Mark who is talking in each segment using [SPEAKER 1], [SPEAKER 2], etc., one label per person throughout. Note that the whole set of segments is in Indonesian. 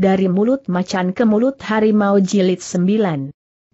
[SPEAKER 1] Dari mulut macan ke mulut harimau jilid 9.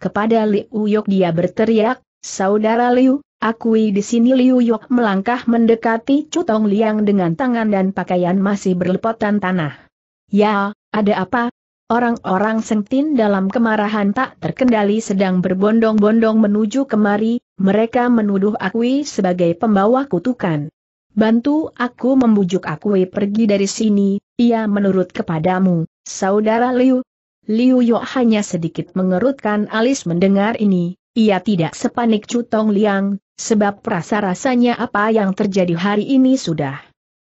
[SPEAKER 1] Kepada Liu Yok dia berteriak, Saudara Liu, akui di sini Liu Yok melangkah mendekati Cutong Liang dengan tangan dan pakaian masih berlepotan tanah. Ya, ada apa? Orang-orang sentin dalam kemarahan tak terkendali sedang berbondong-bondong menuju kemari, mereka menuduh Akui sebagai pembawa kutukan. Bantu aku membujuk Akui pergi dari sini, ia menurut kepadamu. Saudara Liu. Liu Yo hanya sedikit mengerutkan alis mendengar ini, ia tidak sepanik Chu Tong Liang, sebab rasa-rasanya apa yang terjadi hari ini sudah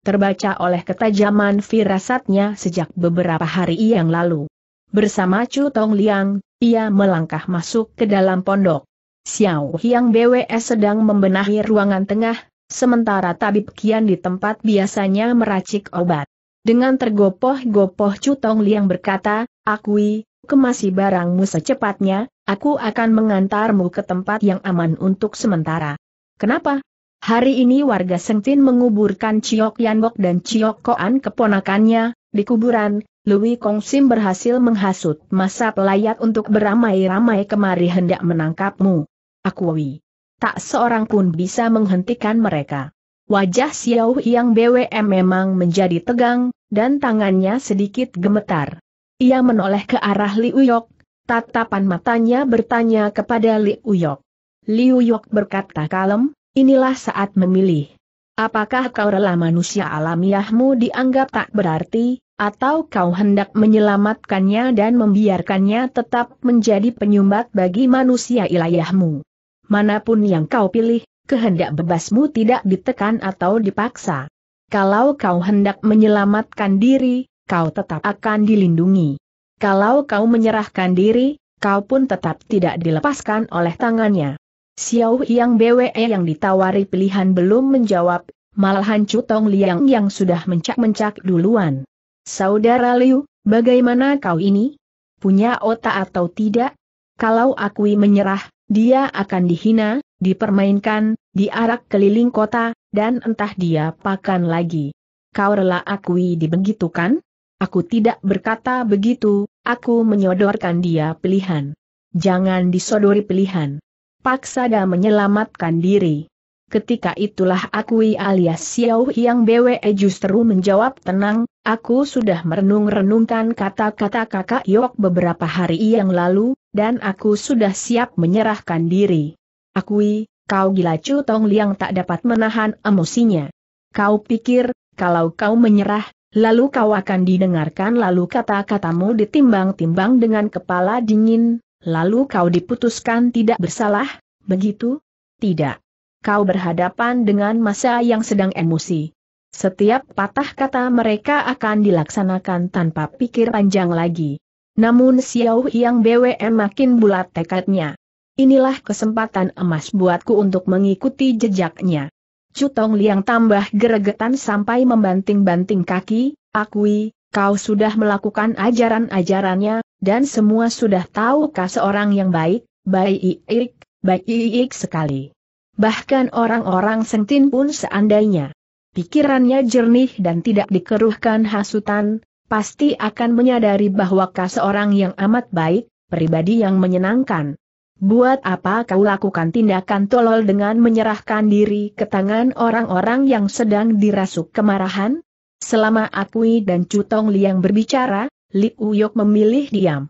[SPEAKER 1] terbaca oleh ketajaman firasatnya sejak beberapa hari yang lalu. Bersama Chu Tong Liang, ia melangkah masuk ke dalam pondok. Xiao Hiang BWS sedang membenahi ruangan tengah, sementara tabib Kian di tempat biasanya meracik obat. Dengan tergopoh-gopoh Cutong Liang berkata, Akui, kemasi barangmu secepatnya, aku akan mengantarmu ke tempat yang aman untuk sementara. Kenapa? Hari ini warga Sengtin menguburkan Ciok Yanbok dan Ciok Koan keponakannya, di kuburan, Lui Kong Sim berhasil menghasut masa pelayat untuk beramai-ramai kemari hendak menangkapmu. Akui. Tak seorang pun bisa menghentikan mereka. Wajah Xiao Yang BWM memang menjadi tegang, dan tangannya sedikit gemetar. Ia menoleh ke arah Liu Yok, tatapan matanya bertanya kepada Liu Yok. Liu Yok berkata kalem, inilah saat memilih. Apakah kau rela manusia alamiahmu dianggap tak berarti, atau kau hendak menyelamatkannya dan membiarkannya tetap menjadi penyumbat bagi manusia ilayahmu? Manapun yang kau pilih, kehendak bebasmu tidak ditekan atau dipaksa. Kalau kau hendak menyelamatkan diri, kau tetap akan dilindungi. Kalau kau menyerahkan diri, kau pun tetap tidak dilepaskan oleh tangannya. Xiao Yang BWE yang ditawari pilihan belum menjawab, malahan Chu Tong Liang yang sudah mencak-mencak duluan. Saudara Liu, bagaimana kau ini? Punya otak atau tidak? Kalau akui menyerah, dia akan dihina, dipermainkan, diarak keliling kota, dan entah dia pakan lagi. Kau rela akui dibegitukan? Aku tidak berkata begitu, aku menyodorkan dia pilihan. Jangan disodori pilihan. Paksa dia menyelamatkan diri. Ketika itulah Akui alias Xiao yang BWE justru menjawab tenang, aku sudah merenung-renungkan kata-kata kakak Yok beberapa hari yang lalu, dan aku sudah siap menyerahkan diri. Akui, kau gila Chu Tong Liang tak dapat menahan emosinya. Kau pikir, kalau kau menyerah, lalu kau akan didengarkan lalu kata-katamu ditimbang-timbang dengan kepala dingin, lalu kau diputuskan tidak bersalah, begitu? Tidak. Kau berhadapan dengan masa yang sedang emosi. Setiap patah kata mereka akan dilaksanakan tanpa pikir panjang lagi. Namun Xiao Yang BWM makin bulat tekadnya. Inilah kesempatan emas buatku untuk mengikuti jejaknya. Cutong Liang tambah geregetan sampai membanting-banting kaki, akui, kau sudah melakukan ajaran-ajarannya, dan semua sudah tahu tahukah seorang yang baik, baik, iik, baik iik sekali. Bahkan orang-orang sentin pun seandainya pikirannya jernih dan tidak dikeruhkan hasutan, pasti akan menyadari bahwa seorang yang amat baik, pribadi yang menyenangkan, Buat apa kau lakukan tindakan tolol dengan menyerahkan diri ke tangan orang-orang yang sedang dirasuk kemarahan? Selama Akui dan Cutong Liang berbicara, Li Uyok memilih diam.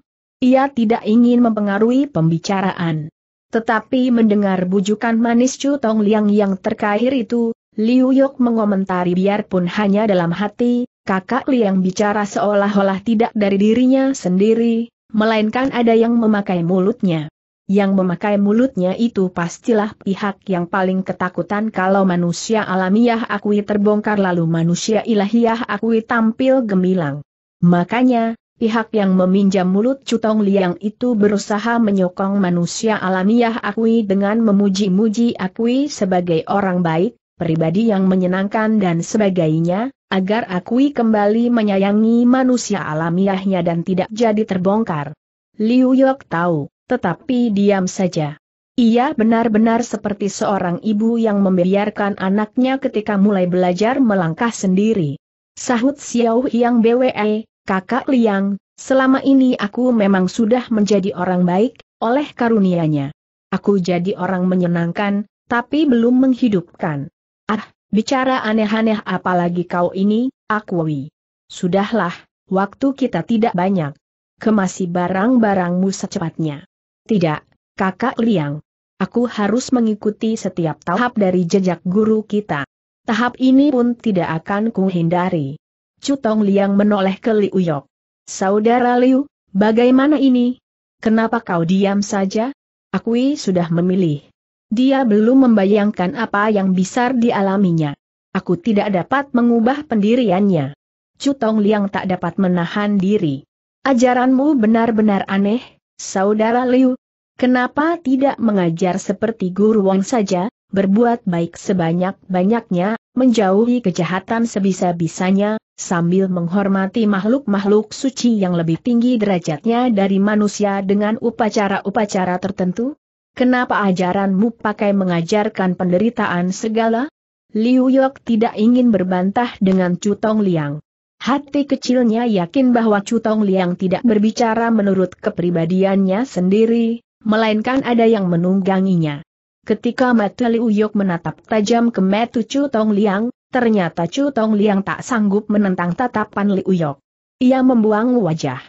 [SPEAKER 1] Ia tidak ingin mempengaruhi pembicaraan. Tetapi mendengar bujukan manis Cutong Liang yang terakhir itu, Li Uyok mengomentari biarpun hanya dalam hati, kakak Liang bicara seolah-olah tidak dari dirinya sendiri, melainkan ada yang memakai mulutnya yang memakai mulutnya itu pastilah pihak yang paling ketakutan kalau manusia alamiah akui terbongkar lalu manusia ilahiyah akui tampil gemilang. Makanya, pihak yang meminjam mulut Cutong Liang itu berusaha menyokong manusia alamiah akui dengan memuji-muji akui sebagai orang baik, pribadi yang menyenangkan dan sebagainya, agar akui kembali menyayangi manusia alamiahnya dan tidak jadi terbongkar. Liu Yok tahu tetapi diam saja. Ia benar-benar seperti seorang ibu yang membiarkan anaknya ketika mulai belajar melangkah sendiri. Sahut Xiao Yang BWE, kakak Liang, selama ini aku memang sudah menjadi orang baik, oleh karunianya. Aku jadi orang menyenangkan, tapi belum menghidupkan. Ah, bicara aneh-aneh apalagi kau ini, Akwi. Sudahlah, waktu kita tidak banyak. Kemasi barang-barangmu secepatnya. Tidak, kakak Liang. Aku harus mengikuti setiap tahap dari jejak guru kita. Tahap ini pun tidak akan kuhindari. Cutong Liang menoleh ke Liu Yok. Saudara Liu, bagaimana ini? Kenapa kau diam saja? Aku sudah memilih. Dia belum membayangkan apa yang bisa dialaminya. Aku tidak dapat mengubah pendiriannya. Cutong Liang tak dapat menahan diri. Ajaranmu benar-benar aneh, Saudara Liu, kenapa tidak mengajar seperti guru Wang saja, berbuat baik sebanyak-banyaknya, menjauhi kejahatan sebisa-bisanya, sambil menghormati makhluk-makhluk suci yang lebih tinggi derajatnya dari manusia dengan upacara-upacara tertentu? Kenapa ajaranmu pakai mengajarkan penderitaan segala? Liu Yok tidak ingin berbantah dengan Cutong Liang. Hati kecilnya yakin bahwa Chu Tong Liang tidak berbicara menurut kepribadiannya sendiri, melainkan ada yang menungganginya. Ketika mata Liuyok menatap tajam ke Chu Tong Liang, ternyata Chu Tong Liang tak sanggup menentang tatapan Liuyok. Ia membuang wajah.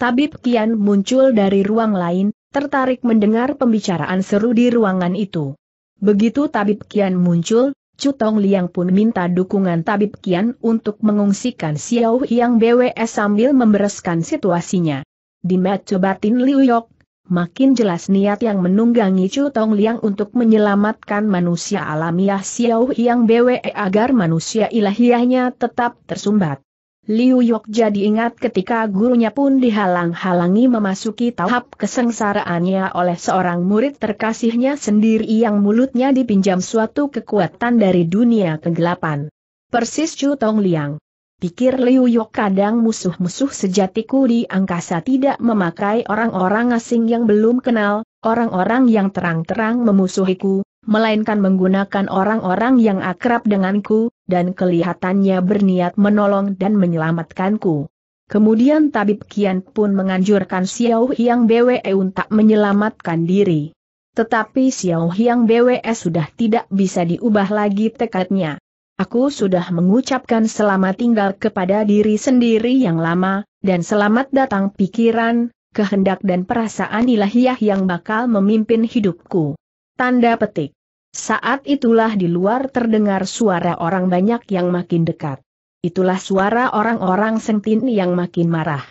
[SPEAKER 1] Tabib Kian muncul dari ruang lain, tertarik mendengar pembicaraan seru di ruangan itu. Begitu Tabib Kian muncul, Chu Tong Liang pun minta dukungan Tabib Kian untuk mengungsikan Xiao Yang BWS sambil membereskan situasinya. Di mata batin Liu Yok, makin jelas niat yang menunggangi Chu Tong Liang untuk menyelamatkan manusia alamiah Xiao Yang BWE agar manusia ilahiyahnya tetap tersumbat. Liu jadi ingat ketika gurunya pun dihalang-halangi memasuki tahap kesengsaraannya oleh seorang murid terkasihnya sendiri yang mulutnya dipinjam suatu kekuatan dari dunia kegelapan. Persis Chu Tong Liang. Pikir Liu Yok kadang musuh-musuh sejatiku di angkasa tidak memakai orang-orang asing yang belum kenal, orang-orang yang terang-terang memusuhiku, melainkan menggunakan orang-orang yang akrab denganku, dan kelihatannya berniat menolong dan menyelamatkanku. Kemudian Tabib Kian pun menganjurkan Xiao Hiang Bwe untuk menyelamatkan diri. Tetapi Xiao Hiang Bwe sudah tidak bisa diubah lagi tekadnya. Aku sudah mengucapkan selamat tinggal kepada diri sendiri yang lama, dan selamat datang pikiran, kehendak dan perasaan ilahiyah yang bakal memimpin hidupku. Tanda petik. Saat itulah di luar terdengar suara orang banyak yang makin dekat. Itulah suara orang-orang sentin yang makin marah.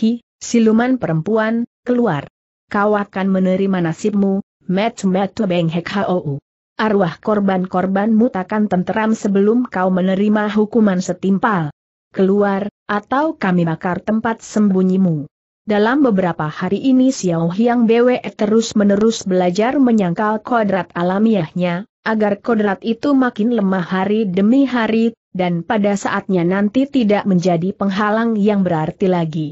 [SPEAKER 1] Hi, siluman perempuan, keluar. Kau akan menerima nasibmu, met metu benghek hou. Arwah korban-korbanmu takkan tenteram sebelum kau menerima hukuman setimpal. Keluar, atau kami bakar tempat sembunyimu. Dalam beberapa hari ini Xiao Hyang Bwe terus-menerus belajar menyangkal kodrat alamiahnya, agar kodrat itu makin lemah hari demi hari, dan pada saatnya nanti tidak menjadi penghalang yang berarti lagi.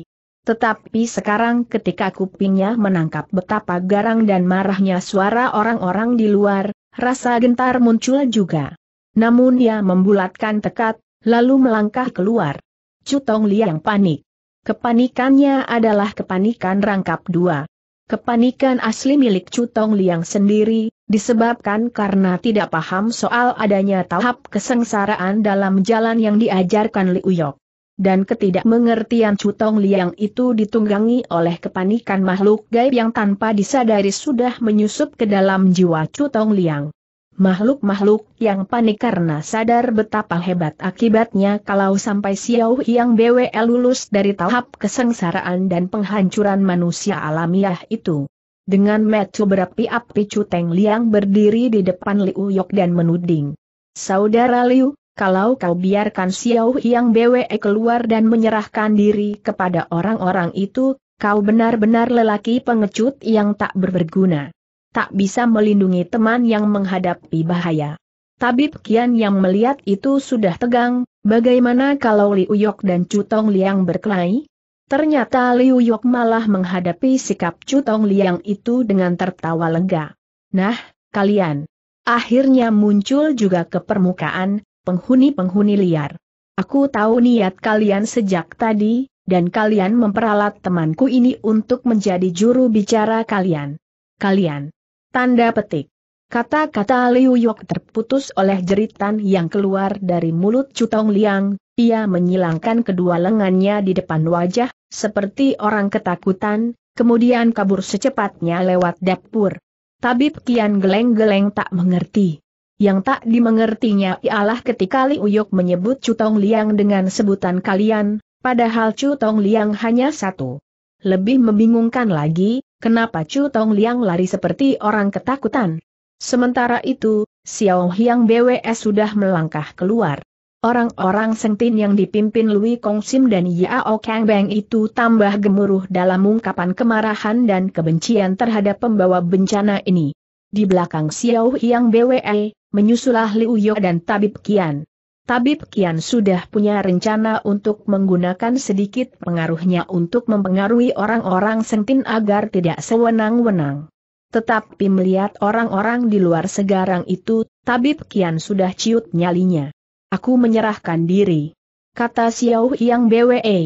[SPEAKER 1] Tetapi sekarang ketika kupingnya menangkap betapa garang dan marahnya suara orang-orang di luar, rasa gentar muncul juga. Namun ia membulatkan tekad, lalu melangkah keluar. Cutong Liang panik. Kepanikannya adalah kepanikan rangkap dua. Kepanikan asli milik Cutong Liang sendiri, disebabkan karena tidak paham soal adanya tahap kesengsaraan dalam jalan yang diajarkan Liu Yok. Dan ketidakmengertian Cutong Liang itu ditunggangi oleh kepanikan makhluk gaib yang tanpa disadari sudah menyusup ke dalam jiwa Cutong Liang. Makhluk-makhluk yang panik karena sadar betapa hebat akibatnya kalau sampai Xiao yang BWL lulus dari tahap kesengsaraan dan penghancuran manusia alamiah itu. Dengan metu berapi-api Cuteng Liang berdiri di depan Liu Yok dan menuding. Saudara Liu, kalau kau biarkan Xiao yang BWE keluar dan menyerahkan diri kepada orang-orang itu, kau benar-benar lelaki pengecut yang tak berberguna tak bisa melindungi teman yang menghadapi bahaya. Tabib Kian yang melihat itu sudah tegang, bagaimana kalau Liu Yok dan Tong Liang berkelahi? Ternyata Liu Yok malah menghadapi sikap Tong Liang itu dengan tertawa lega. Nah, kalian. Akhirnya muncul juga ke permukaan, penghuni-penghuni liar. Aku tahu niat kalian sejak tadi, dan kalian memperalat temanku ini untuk menjadi juru bicara kalian. Kalian Tanda petik. Kata-kata Liu Yok terputus oleh jeritan yang keluar dari mulut Cutong Liang, ia menyilangkan kedua lengannya di depan wajah, seperti orang ketakutan, kemudian kabur secepatnya lewat dapur. Tabib Kian geleng-geleng tak mengerti. Yang tak dimengertinya ialah ketika Liu Yok menyebut Cutong Liang dengan sebutan kalian, padahal Cutong Liang hanya satu. Lebih membingungkan lagi, Kenapa Chu Tong Liang lari seperti orang ketakutan? Sementara itu, Xiao Hiang BWS sudah melangkah keluar. Orang-orang Sengtin yang dipimpin Lui Kong Sim dan Yao Kang Beng itu tambah gemuruh dalam ungkapan kemarahan dan kebencian terhadap pembawa bencana ini. Di belakang Xiao Hiang BWE, menyusulah Liu Yo dan Tabib Kian. Tabib Kian sudah punya rencana untuk menggunakan sedikit pengaruhnya untuk mempengaruhi orang-orang sentin agar tidak sewenang-wenang. Tetapi melihat orang-orang di luar segarang itu, Tabib Kian sudah ciut nyalinya. Aku menyerahkan diri. Kata Xiao Yang BWE.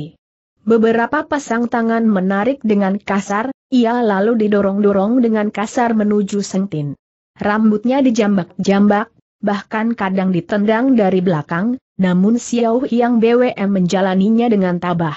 [SPEAKER 1] Beberapa pasang tangan menarik dengan kasar, ia lalu didorong-dorong dengan kasar menuju sentin. Rambutnya dijambak-jambak, bahkan kadang ditendang dari belakang, namun Xiao Yang BWM menjalaninya dengan tabah.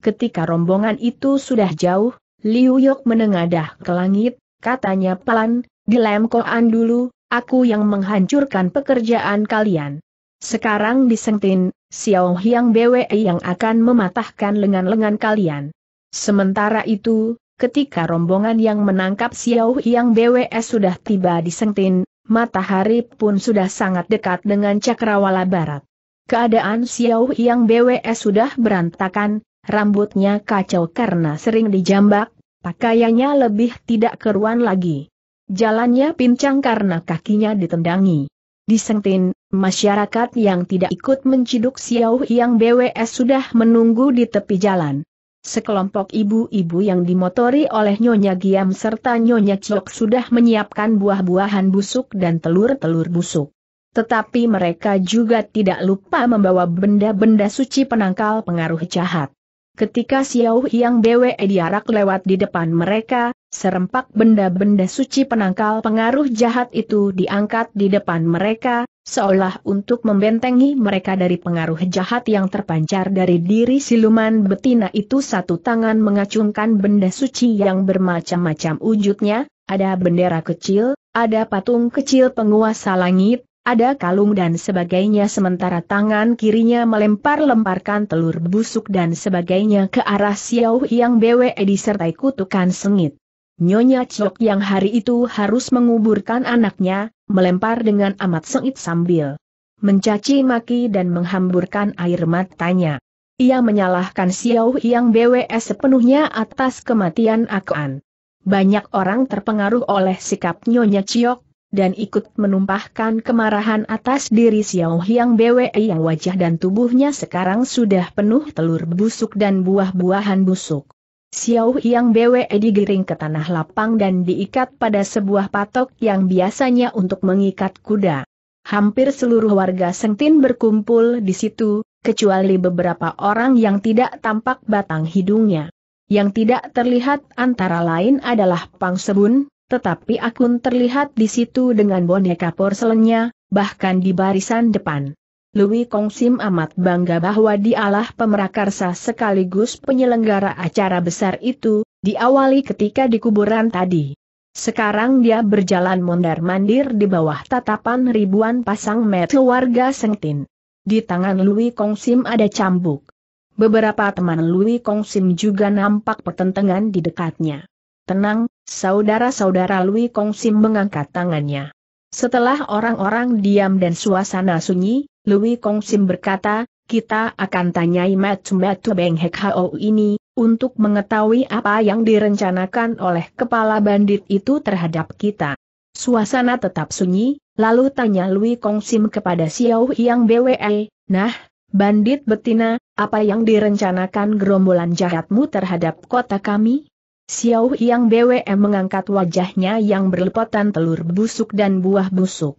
[SPEAKER 1] Ketika rombongan itu sudah jauh, Liu Yok menengadah ke langit, katanya pelan, dilem koan dulu, aku yang menghancurkan pekerjaan kalian. Sekarang disengtin, Xiao Yang BWE yang akan mematahkan lengan-lengan kalian. Sementara itu, ketika rombongan yang menangkap Xiao Yang BWE sudah tiba di Sengtin, matahari pun sudah sangat dekat dengan cakrawala barat. Keadaan Xiao yang BWS sudah berantakan, rambutnya kacau karena sering dijambak, pakaiannya lebih tidak keruan lagi. Jalannya pincang karena kakinya ditendangi. Di Sengtin, masyarakat yang tidak ikut menciduk Xiao yang BWS sudah menunggu di tepi jalan. Sekelompok ibu-ibu yang dimotori oleh Nyonya Giam serta Nyonya Cok sudah menyiapkan buah-buahan busuk dan telur-telur busuk. Tetapi mereka juga tidak lupa membawa benda-benda suci penangkal pengaruh jahat. Ketika Xiao Yang Bwe diarak lewat di depan mereka, serempak benda-benda suci penangkal pengaruh jahat itu diangkat di depan mereka, seolah untuk membentengi mereka dari pengaruh jahat yang terpancar dari diri siluman betina itu satu tangan mengacungkan benda suci yang bermacam-macam wujudnya, ada bendera kecil, ada patung kecil penguasa langit, ada kalung dan sebagainya sementara tangan kirinya melempar-lemparkan telur busuk dan sebagainya ke arah Xiao Yang Bwe disertai kutukan sengit. Nyonya Chok yang hari itu harus menguburkan anaknya, melempar dengan amat sengit sambil mencaci maki dan menghamburkan air matanya. Ia menyalahkan Xiao yang BWS sepenuhnya atas kematian Akuan. Banyak orang terpengaruh oleh sikap Nyonya Chok dan ikut menumpahkan kemarahan atas diri Xiao yang BWE yang wajah dan tubuhnya sekarang sudah penuh telur busuk dan buah-buahan busuk. Xiao Yang BWE digiring ke tanah lapang dan diikat pada sebuah patok yang biasanya untuk mengikat kuda. Hampir seluruh warga Sengtin berkumpul di situ, kecuali beberapa orang yang tidak tampak batang hidungnya. Yang tidak terlihat antara lain adalah Pang Sebun, tetapi Akun terlihat di situ dengan boneka porselennya, bahkan di barisan depan. Louis Sim amat bangga bahwa dialah pemerakarsa sekaligus penyelenggara acara besar itu, diawali ketika di kuburan tadi. Sekarang dia berjalan mondar-mandir di bawah tatapan ribuan pasang mata warga Sengtin. Di tangan Louis Sim ada cambuk. Beberapa teman Louis Sim juga nampak pertentangan di dekatnya. Tenang, saudara-saudara Louis Sim mengangkat tangannya. Setelah orang-orang diam dan suasana sunyi, Louis Sim berkata, kita akan tanyai matu Beng Hek Hao ini, untuk mengetahui apa yang direncanakan oleh kepala bandit itu terhadap kita. Suasana tetap sunyi, lalu tanya Louis Kong Sim kepada Xiao Yang BWE, nah, bandit betina, apa yang direncanakan gerombolan jahatmu terhadap kota kami? Xiao Yang BWE mengangkat wajahnya yang berlepotan telur busuk dan buah busuk.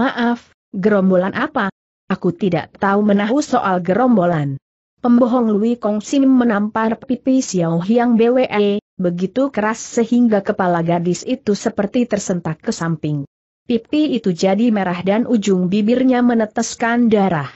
[SPEAKER 1] Maaf, gerombolan apa? Aku tidak tahu menahu soal gerombolan. Pembohong Lui Kong Sim menampar pipi Xiao Hiang BWE, begitu keras sehingga kepala gadis itu seperti tersentak ke samping. Pipi itu jadi merah dan ujung bibirnya meneteskan darah.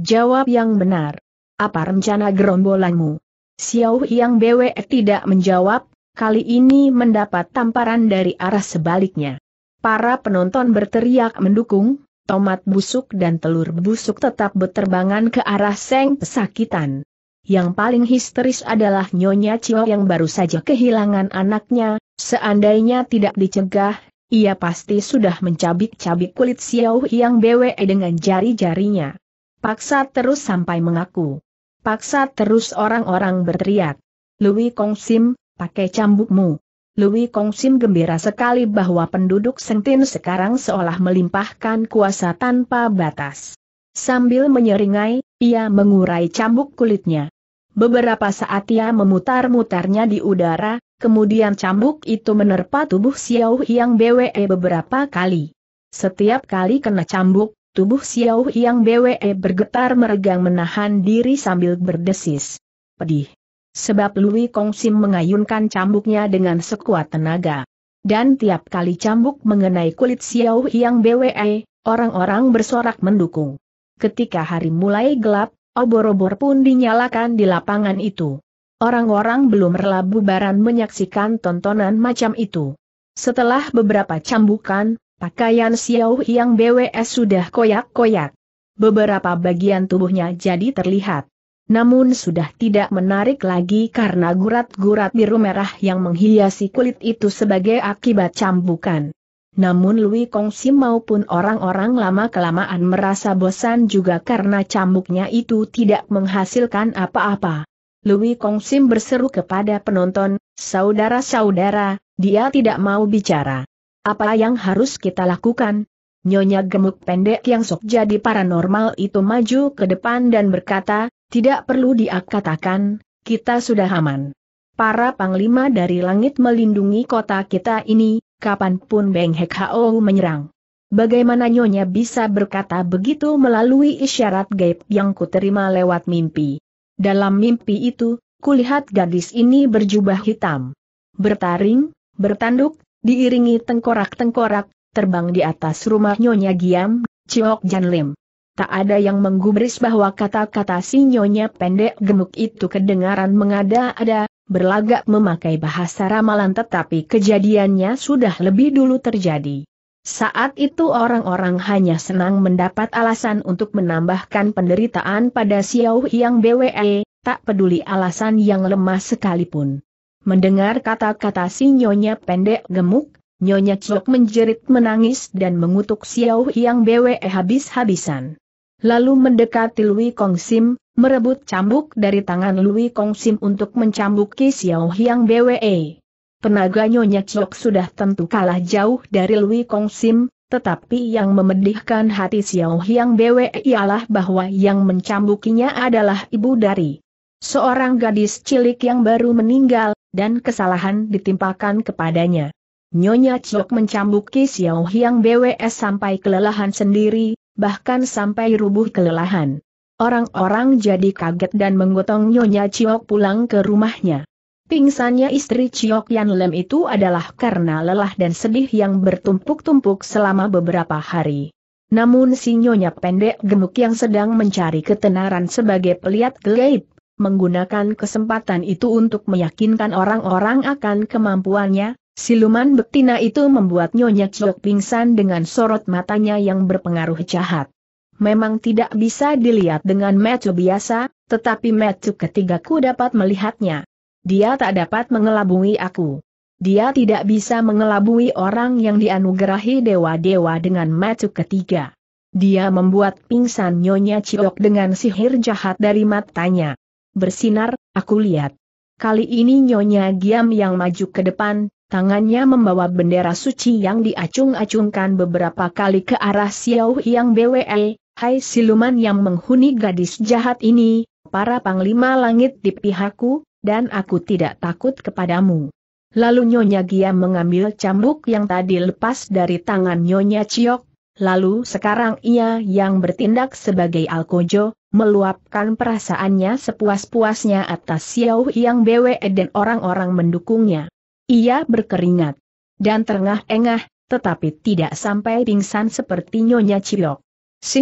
[SPEAKER 1] Jawab yang benar. Apa rencana gerombolanmu? Xiao Hiang BWE tidak menjawab, kali ini mendapat tamparan dari arah sebaliknya. Para penonton berteriak mendukung, tomat busuk dan telur busuk tetap beterbangan ke arah seng pesakitan. Yang paling histeris adalah Nyonya Cio yang baru saja kehilangan anaknya, seandainya tidak dicegah, ia pasti sudah mencabik-cabik kulit Xiao yang Bwe dengan jari-jarinya. Paksa terus sampai mengaku. Paksa terus orang-orang berteriak. Louis Kong Sim, pakai cambukmu. Louis Sim gembira sekali bahwa penduduk Sentin sekarang seolah melimpahkan kuasa tanpa batas. Sambil menyeringai, ia mengurai cambuk kulitnya. Beberapa saat ia memutar-mutarnya di udara, kemudian cambuk itu menerpa tubuh Xiao Yang BWE beberapa kali. Setiap kali kena cambuk, tubuh Xiao Yang BWE bergetar meregang menahan diri sambil berdesis. Pedih. Sebab Lui Kong Sim mengayunkan cambuknya dengan sekuat tenaga. Dan tiap kali cambuk mengenai kulit Xiao Hiang BWE, orang-orang bersorak mendukung. Ketika hari mulai gelap, obor-obor pun dinyalakan di lapangan itu. Orang-orang belum rela bubaran menyaksikan tontonan macam itu. Setelah beberapa cambukan, pakaian Xiao Hiang BWS sudah koyak-koyak. Beberapa bagian tubuhnya jadi terlihat namun sudah tidak menarik lagi karena gurat-gurat biru merah yang menghiasi kulit itu sebagai akibat cambukan. Namun Lui Kongsi maupun orang-orang lama-kelamaan merasa bosan juga karena cambuknya itu tidak menghasilkan apa-apa. Lui Sim berseru kepada penonton, saudara-saudara, dia tidak mau bicara. Apa yang harus kita lakukan? Nyonya gemuk pendek yang sok jadi paranormal itu maju ke depan dan berkata, tidak perlu diakatakan, kita sudah aman. Para panglima dari langit melindungi kota kita ini, kapanpun Beng Hek Hao menyerang. Bagaimana Nyonya bisa berkata begitu melalui isyarat gaib yang kuterima lewat mimpi? Dalam mimpi itu, kulihat gadis ini berjubah hitam. Bertaring, bertanduk, diiringi tengkorak-tengkorak, terbang di atas rumah Nyonya Giam, Ciok Lim. Tak ada yang menggubris bahwa kata-kata sinyonya pendek gemuk itu kedengaran mengada-ada, berlagak memakai bahasa ramalan tetapi kejadiannya sudah lebih dulu terjadi. Saat itu orang-orang hanya senang mendapat alasan untuk menambahkan penderitaan pada Xiao Yang BWE, tak peduli alasan yang lemah sekalipun. Mendengar kata-kata si nyonya pendek gemuk, Nyonya Chok menjerit menangis dan mengutuk Xiao Yang BWE habis-habisan lalu mendekati Lui Kong Sim, merebut cambuk dari tangan Lui Kong Sim untuk mencambuki Xiao Hiang BWE. Penaga Nyonya Chok sudah tentu kalah jauh dari Lui Kong Sim, tetapi yang memedihkan hati Xiao Hiang BWE ialah bahwa yang mencambukinya adalah ibu dari seorang gadis cilik yang baru meninggal, dan kesalahan ditimpakan kepadanya. Nyonya Chok mencambuki Xiao Hiang BWS sampai kelelahan sendiri, bahkan sampai rubuh kelelahan. Orang-orang jadi kaget dan menggotong Nyonya Ciok pulang ke rumahnya. Pingsannya istri Ciok Yan Lem itu adalah karena lelah dan sedih yang bertumpuk-tumpuk selama beberapa hari. Namun si Nyonya pendek gemuk yang sedang mencari ketenaran sebagai peliat gelap, menggunakan kesempatan itu untuk meyakinkan orang-orang akan kemampuannya, Siluman betina itu membuat Nyonya Chok pingsan dengan sorot matanya yang berpengaruh jahat. Memang tidak bisa dilihat dengan metu biasa, tetapi metu ketigaku dapat melihatnya. Dia tak dapat mengelabui aku. Dia tidak bisa mengelabui orang yang dianugerahi dewa-dewa dengan metu ketiga. Dia membuat pingsan Nyonya Chok dengan sihir jahat dari matanya. Bersinar, aku lihat. Kali ini Nyonya Giam yang maju ke depan, Tangannya membawa bendera suci yang diacung-acungkan beberapa kali ke arah Xiao Yang BWE, Hai siluman yang menghuni gadis jahat ini, para panglima langit di pihakku, dan aku tidak takut kepadamu. Lalu Nyonya Gia mengambil cambuk yang tadi lepas dari tangan Nyonya Ciok, lalu sekarang ia yang bertindak sebagai Alkojo, meluapkan perasaannya sepuas-puasnya atas Xiao Yang BWE dan orang-orang mendukungnya. Ia berkeringat dan terengah-engah, tetapi tidak sampai pingsan seperti Nyonya Cilok. Si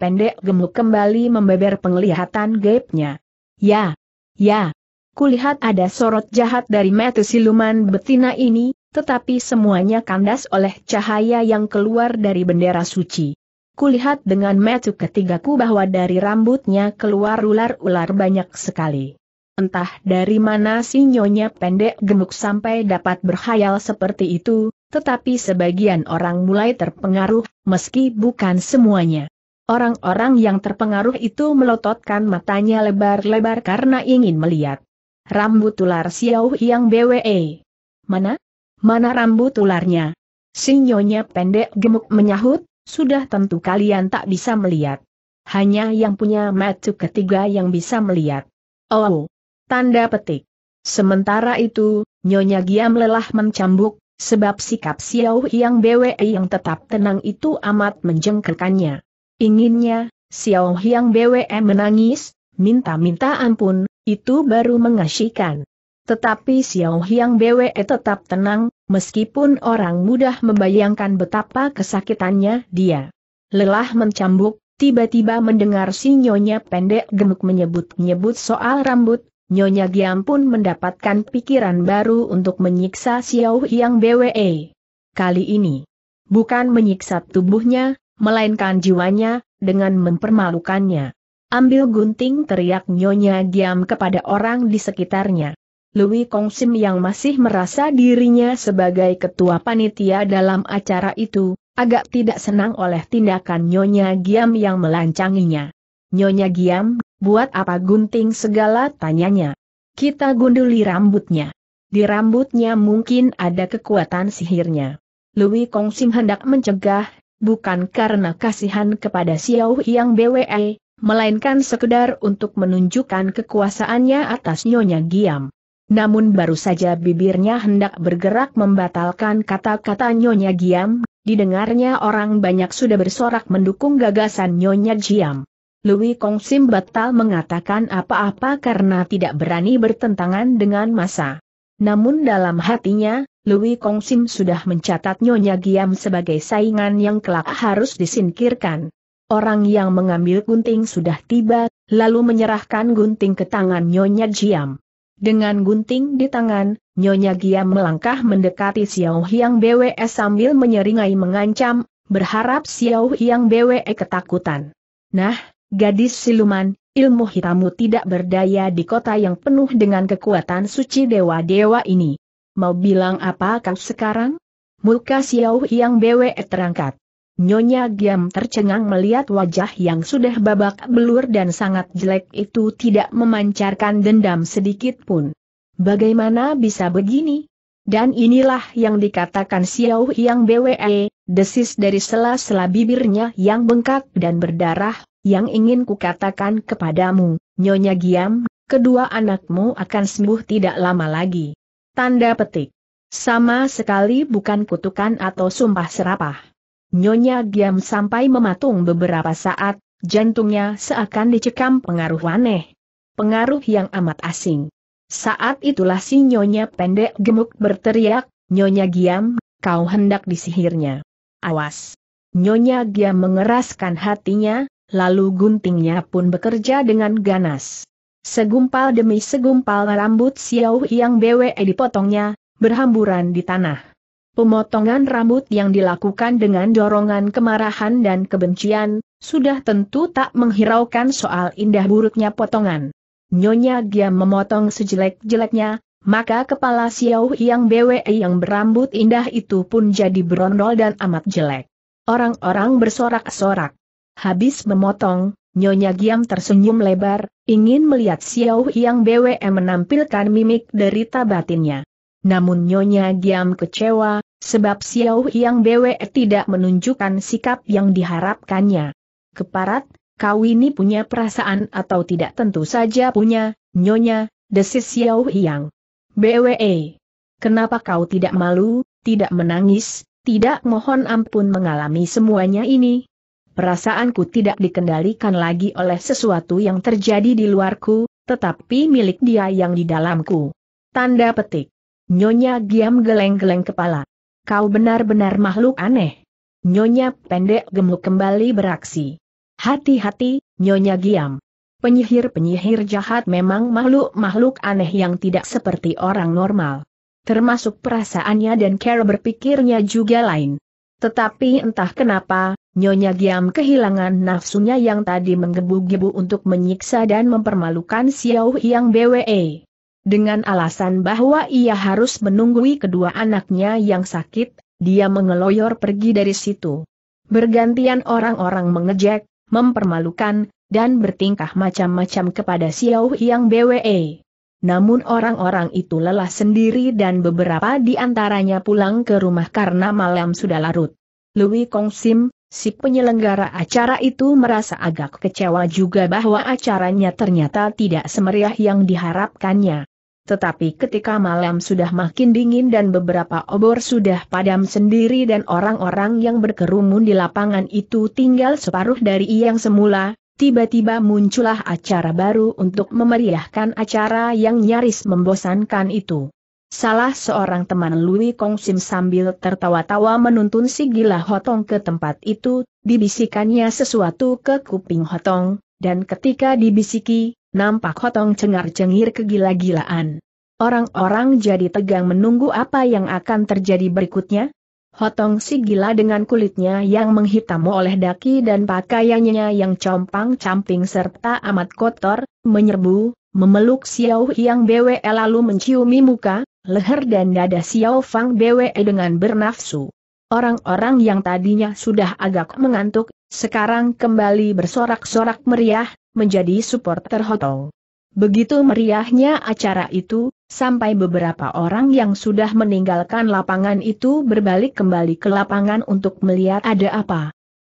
[SPEAKER 1] pendek gemuk kembali membeber penglihatan gaibnya. Ya, ya, kulihat ada sorot jahat dari mata siluman betina ini, tetapi semuanya kandas oleh cahaya yang keluar dari bendera suci. Kulihat dengan Metu ketigaku bahwa dari rambutnya keluar ular-ular banyak sekali. Entah dari mana si nyonya pendek gemuk sampai dapat berhayal seperti itu, tetapi sebagian orang mulai terpengaruh, meski bukan semuanya. Orang-orang yang terpengaruh itu melototkan matanya lebar-lebar karena ingin melihat. Rambut tular siauh yang BWE. Mana? Mana rambut tularnya? Si nyonya pendek gemuk menyahut, sudah tentu kalian tak bisa melihat. Hanya yang punya matu ketiga yang bisa melihat. Oh, Tanda petik. Sementara itu, Nyonya Giam lelah mencambuk, sebab sikap Xiao Hiang Bwe yang tetap tenang itu amat menjengkelkannya. Inginnya, Xiao Hiang Bwe menangis, minta-minta ampun, itu baru mengasyikan. Tetapi Xiao Hiang Bwe tetap tenang, meskipun orang mudah membayangkan betapa kesakitannya dia. Lelah mencambuk, tiba-tiba mendengar si nyonya pendek gemuk menyebut-nyebut soal rambut, Nyonya Giam pun mendapatkan pikiran baru untuk menyiksa Xiao Yang BWE. Kali ini, bukan menyiksa tubuhnya, melainkan jiwanya, dengan mempermalukannya. Ambil gunting teriak Nyonya Giam kepada orang di sekitarnya. Louis Kong Sim yang masih merasa dirinya sebagai ketua panitia dalam acara itu, agak tidak senang oleh tindakan Nyonya Giam yang melancanginya. Nyonya Giam, Buat apa gunting segala tanyanya? Kita gunduli rambutnya. Di rambutnya mungkin ada kekuatan sihirnya. Louis Sim hendak mencegah, bukan karena kasihan kepada Xiao Yang BWE, melainkan sekedar untuk menunjukkan kekuasaannya atas Nyonya Giam. Namun baru saja bibirnya hendak bergerak membatalkan kata-kata Nyonya Giam, didengarnya orang banyak sudah bersorak mendukung gagasan Nyonya Giam. Louis Sim batal mengatakan apa-apa karena tidak berani bertentangan dengan masa. Namun dalam hatinya, Louis Sim sudah mencatat Nyonya Giam sebagai saingan yang kelak harus disingkirkan. Orang yang mengambil gunting sudah tiba, lalu menyerahkan gunting ke tangan Nyonya Giam. Dengan gunting di tangan, Nyonya Giam melangkah mendekati Xiao Hiang BWE sambil menyeringai mengancam, berharap Xiao Hiang BWE ketakutan. Nah, Gadis siluman, ilmu hitammu tidak berdaya di kota yang penuh dengan kekuatan suci dewa-dewa ini. Mau bilang apa kau sekarang? Muka Xiao yang Bwe terangkat. Nyonya Giam tercengang melihat wajah yang sudah babak belur dan sangat jelek itu tidak memancarkan dendam sedikit pun. Bagaimana bisa begini? Dan inilah yang dikatakan Xiao Yang BWE, eh, desis dari sela-sela bibirnya yang bengkak dan berdarah, yang ingin kukatakan kepadamu, Nyonya Giam, kedua anakmu akan sembuh tidak lama lagi. Tanda petik. Sama sekali bukan kutukan atau sumpah serapah. Nyonya Giam sampai mematung beberapa saat, jantungnya seakan dicekam pengaruh aneh. Pengaruh yang amat asing. Saat itulah si Nyonya pendek gemuk berteriak, Nyonya Giam, kau hendak disihirnya. Awas! Nyonya Giam mengeraskan hatinya, lalu guntingnya pun bekerja dengan ganas. Segumpal demi segumpal rambut Xiao yang BWE dipotongnya, berhamburan di tanah. Pemotongan rambut yang dilakukan dengan dorongan kemarahan dan kebencian, sudah tentu tak menghiraukan soal indah buruknya potongan. Nyonya Giam memotong sejelek-jeleknya, maka kepala Xiao yang BWE yang berambut indah itu pun jadi berondol dan amat jelek. Orang-orang bersorak-sorak. Habis memotong, Nyonya Giam tersenyum lebar, ingin melihat Xiao Yang BWE menampilkan mimik derita batinnya. Namun Nyonya Giam kecewa, sebab Xiao Yang BWE tidak menunjukkan sikap yang diharapkannya. Keparat, kau ini punya perasaan atau tidak tentu saja punya, Nyonya, desis Xiao Yang. BWE. Kenapa kau tidak malu, tidak menangis, tidak mohon ampun mengalami semuanya ini, perasaanku tidak dikendalikan lagi oleh sesuatu yang terjadi di luarku, tetapi milik dia yang di dalamku. Tanda petik. Nyonya Giam geleng-geleng kepala. Kau benar-benar makhluk aneh. Nyonya pendek gemuk kembali beraksi. Hati-hati, Nyonya Giam. Penyihir-penyihir jahat memang makhluk-makhluk aneh yang tidak seperti orang normal. Termasuk perasaannya dan cara berpikirnya juga lain. Tetapi entah kenapa, Nyonya Giam kehilangan nafsunya yang tadi menggebu-gebu untuk menyiksa dan mempermalukan Xiao Yang BWE. Dengan alasan bahwa ia harus menunggui kedua anaknya yang sakit, dia mengeloyor pergi dari situ. Bergantian orang-orang mengejek, mempermalukan, dan bertingkah macam-macam kepada Xiao Yang BWE. Namun orang-orang itu lelah sendiri dan beberapa di antaranya pulang ke rumah karena malam sudah larut. Louis Kong Sim, Si penyelenggara acara itu merasa agak kecewa juga bahwa acaranya ternyata tidak semeriah yang diharapkannya. Tetapi ketika malam sudah makin dingin dan beberapa obor sudah padam sendiri dan orang-orang yang berkerumun di lapangan itu tinggal separuh dari yang semula, tiba-tiba muncullah acara baru untuk memeriahkan acara yang nyaris membosankan itu. Salah seorang teman Louis Kong Sim sambil tertawa-tawa menuntun si gila Hotong ke tempat itu, dibisikannya sesuatu ke kuping Hotong, dan ketika dibisiki, nampak Hotong cengar-cengir kegila-gilaan. Orang-orang jadi tegang menunggu apa yang akan terjadi berikutnya. Hotong si gila dengan kulitnya yang menghitam oleh daki dan pakaiannya yang compang-camping serta amat kotor, menyerbu, memeluk Xiao Yang Bwe lalu menciumi muka, leher dan dada Xiao Fang BWE dengan bernafsu. Orang-orang yang tadinya sudah agak mengantuk, sekarang kembali bersorak-sorak meriah, menjadi supporter Hotong. Begitu meriahnya acara itu, sampai beberapa orang yang sudah meninggalkan lapangan itu berbalik kembali ke lapangan untuk melihat ada apa.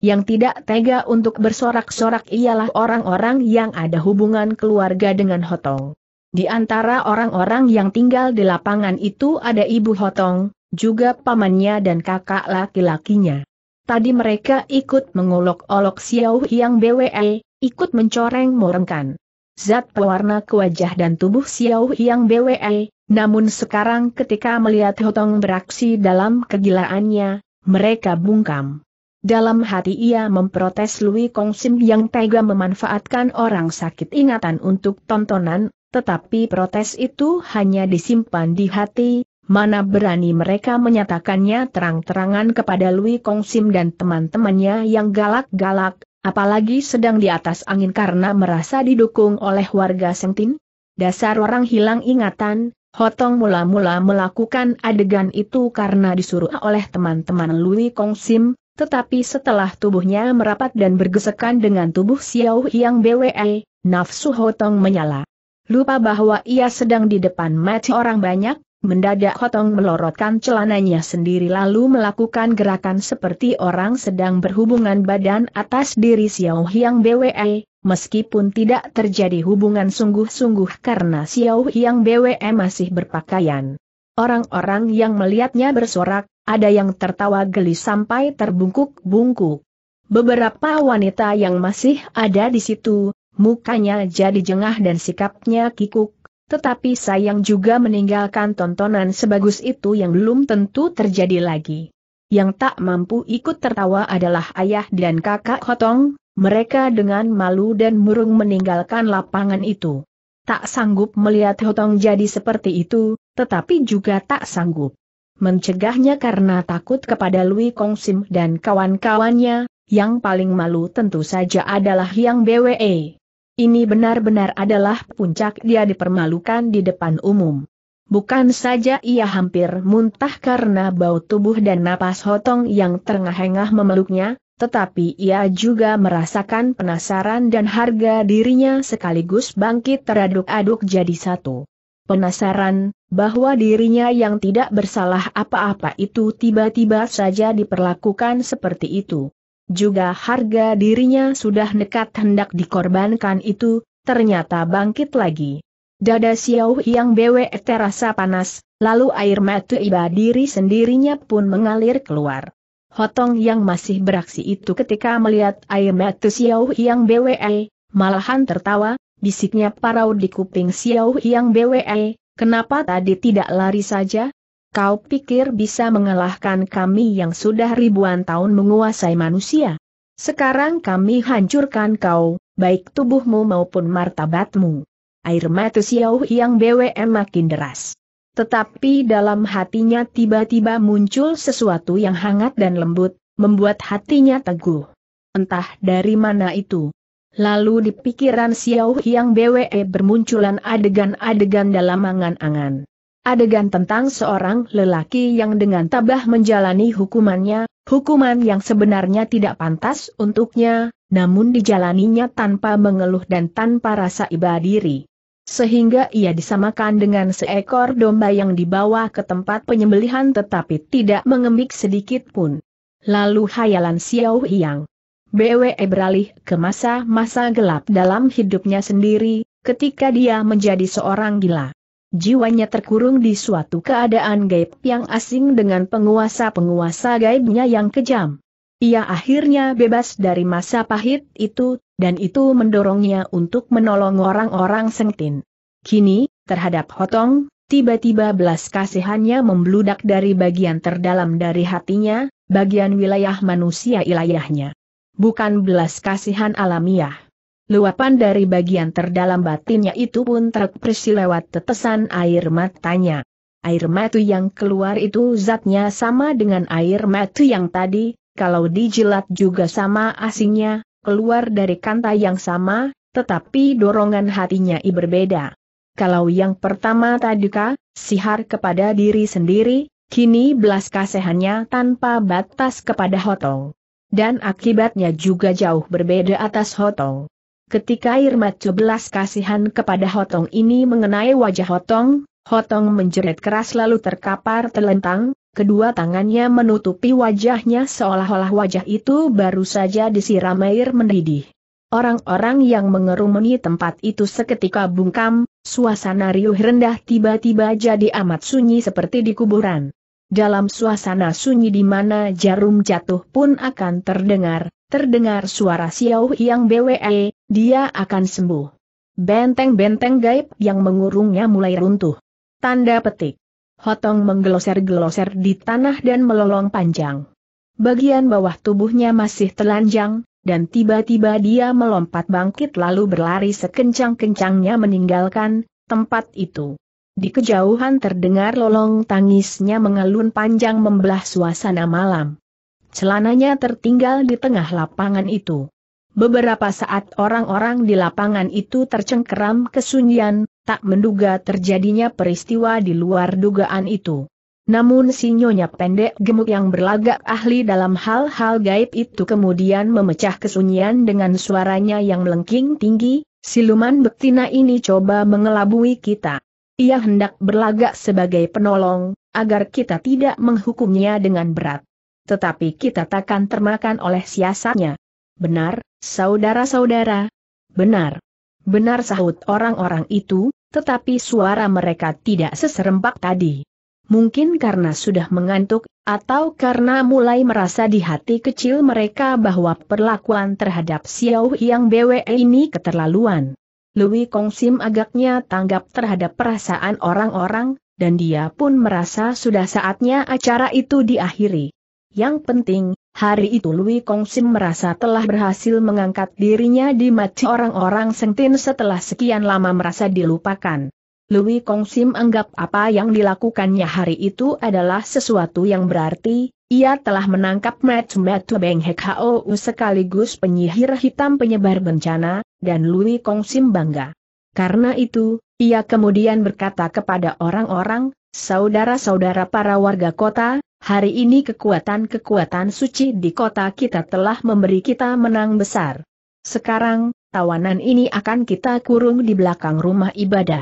[SPEAKER 1] Yang tidak tega untuk bersorak-sorak ialah orang-orang yang ada hubungan keluarga dengan Hotong. Di antara orang-orang yang tinggal di lapangan itu ada Ibu Hotong, juga pamannya dan kakak laki-lakinya. Tadi mereka ikut mengolok-olok Xiao Hyang BWE, ikut mencoreng morengkan. Zat pewarna ke wajah dan tubuh Xiao Hyang BWE, namun sekarang ketika melihat Hotong beraksi dalam kegilaannya, mereka bungkam. Dalam hati ia memprotes Lui Sim yang tega memanfaatkan orang sakit ingatan untuk tontonan tetapi protes itu hanya disimpan di hati, mana berani mereka menyatakannya terang-terangan kepada Lui Kong Sim dan teman-temannya yang galak-galak, apalagi sedang di atas angin karena merasa didukung oleh warga Sengtin? Dasar orang hilang ingatan, Hotong mula-mula melakukan adegan itu karena disuruh oleh teman-teman Lui Kong Sim, tetapi setelah tubuhnya merapat dan bergesekan dengan tubuh Xiao Yang BWE, nafsu Hotong menyala. Lupa bahwa ia sedang di depan mati orang banyak, mendadak Hotong melorotkan celananya sendiri lalu melakukan gerakan seperti orang sedang berhubungan badan atas diri Xiao Hyang BWE, meskipun tidak terjadi hubungan sungguh-sungguh karena Xiao Hyang BWE masih berpakaian. Orang-orang yang melihatnya bersorak, ada yang tertawa geli sampai terbungkuk-bungkuk. Beberapa wanita yang masih ada di situ, mukanya jadi jengah dan sikapnya kikuk, tetapi sayang juga meninggalkan tontonan sebagus itu yang belum tentu terjadi lagi. Yang tak mampu ikut tertawa adalah ayah dan kakak Hotong, mereka dengan malu dan murung meninggalkan lapangan itu. Tak sanggup melihat Hotong jadi seperti itu, tetapi juga tak sanggup mencegahnya karena takut kepada Lui Kong Sim dan kawan-kawannya, yang paling malu tentu saja adalah Yang BWE. Ini benar-benar adalah puncak dia dipermalukan di depan umum. Bukan saja ia hampir muntah karena bau tubuh dan napas hotong yang terengah-engah memeluknya, tetapi ia juga merasakan penasaran dan harga dirinya sekaligus bangkit teraduk-aduk jadi satu. Penasaran, bahwa dirinya yang tidak bersalah apa-apa itu tiba-tiba saja diperlakukan seperti itu juga harga dirinya sudah nekat hendak dikorbankan itu, ternyata bangkit lagi. Dada Xiao yang bewe terasa panas, lalu air mata iba diri sendirinya pun mengalir keluar. Hotong yang masih beraksi itu ketika melihat air mata Xiao yang bewe, malahan tertawa, bisiknya parau di kuping Xiao yang bewe, kenapa tadi tidak lari saja? Kau pikir bisa mengalahkan kami yang sudah ribuan tahun menguasai manusia? Sekarang kami hancurkan kau, baik tubuhmu maupun martabatmu. Air mata Xiao yang BWM makin deras. Tetapi dalam hatinya tiba-tiba muncul sesuatu yang hangat dan lembut, membuat hatinya teguh. Entah dari mana itu. Lalu di pikiran Xiao yang BWE bermunculan adegan-adegan dalam angan-angan. Adegan tentang seorang lelaki yang dengan tabah menjalani hukumannya, hukuman yang sebenarnya tidak pantas untuknya, namun dijalaninya tanpa mengeluh dan tanpa rasa iba diri. Sehingga ia disamakan dengan seekor domba yang dibawa ke tempat penyembelihan tetapi tidak mengembik sedikit pun. Lalu hayalan Xiao Hiang. BWE beralih ke masa-masa gelap dalam hidupnya sendiri, ketika dia menjadi seorang gila. Jiwanya terkurung di suatu keadaan gaib yang asing dengan penguasa-penguasa gaibnya yang kejam. Ia akhirnya bebas dari masa pahit itu, dan itu mendorongnya untuk menolong orang-orang sengtin. Kini, terhadap Hotong, tiba-tiba belas kasihannya membludak dari bagian terdalam dari hatinya, bagian wilayah manusia ilayahnya. Bukan belas kasihan alamiah. Luapan dari bagian terdalam batinnya itu pun terpresi lewat tetesan air matanya. Air mata yang keluar itu zatnya sama dengan air mata yang tadi, kalau dijilat juga sama asingnya, keluar dari kanta yang sama, tetapi dorongan hatinya i berbeda. Kalau yang pertama tadika, sihar kepada diri sendiri, kini belas kasehannya tanpa batas kepada Hotong. Dan akibatnya juga jauh berbeda atas Hotong. Ketika Irmat belas kasihan kepada Hotong ini mengenai wajah Hotong, Hotong menjerit keras lalu terkapar telentang, kedua tangannya menutupi wajahnya seolah-olah wajah itu baru saja disiram air mendidih. Orang-orang yang mengerumuni tempat itu seketika bungkam, suasana riuh rendah tiba-tiba jadi amat sunyi seperti di kuburan. Dalam suasana sunyi di mana jarum jatuh pun akan terdengar, Terdengar suara Xiao yang BWE, dia akan sembuh. Benteng-benteng gaib yang mengurungnya mulai runtuh. Tanda petik. Hotong menggeloser-geloser di tanah dan melolong panjang. Bagian bawah tubuhnya masih telanjang, dan tiba-tiba dia melompat bangkit lalu berlari sekencang-kencangnya meninggalkan tempat itu. Di kejauhan terdengar lolong tangisnya mengalun panjang membelah suasana malam. Celananya tertinggal di tengah lapangan itu. Beberapa saat orang-orang di lapangan itu tercengkeram kesunyian, tak menduga terjadinya peristiwa di luar dugaan itu. Namun si nyonya pendek gemuk yang berlagak ahli dalam hal-hal gaib itu kemudian memecah kesunyian dengan suaranya yang melengking tinggi, siluman betina ini coba mengelabui kita. Ia hendak berlagak sebagai penolong, agar kita tidak menghukumnya dengan berat tetapi kita takkan termakan oleh siasatnya. Benar, saudara-saudara? Benar. Benar sahut orang-orang itu, tetapi suara mereka tidak seserempak tadi. Mungkin karena sudah mengantuk, atau karena mulai merasa di hati kecil mereka bahwa perlakuan terhadap Xiao Yang Bwe ini keterlaluan. Louis Kong Sim agaknya tanggap terhadap perasaan orang-orang, dan dia pun merasa sudah saatnya acara itu diakhiri. Yang penting, hari itu Lui Sim merasa telah berhasil mengangkat dirinya di mata orang-orang Sengtin setelah sekian lama merasa dilupakan. Louis Sim anggap apa yang dilakukannya hari itu adalah sesuatu yang berarti, ia telah menangkap Matt Matt Beng Hek Hou sekaligus penyihir hitam penyebar bencana, dan Louis Sim bangga. Karena itu, ia kemudian berkata kepada orang-orang, Saudara-saudara para warga kota, hari ini kekuatan-kekuatan suci di kota kita telah memberi kita menang besar. Sekarang, tawanan ini akan kita kurung di belakang rumah ibadah.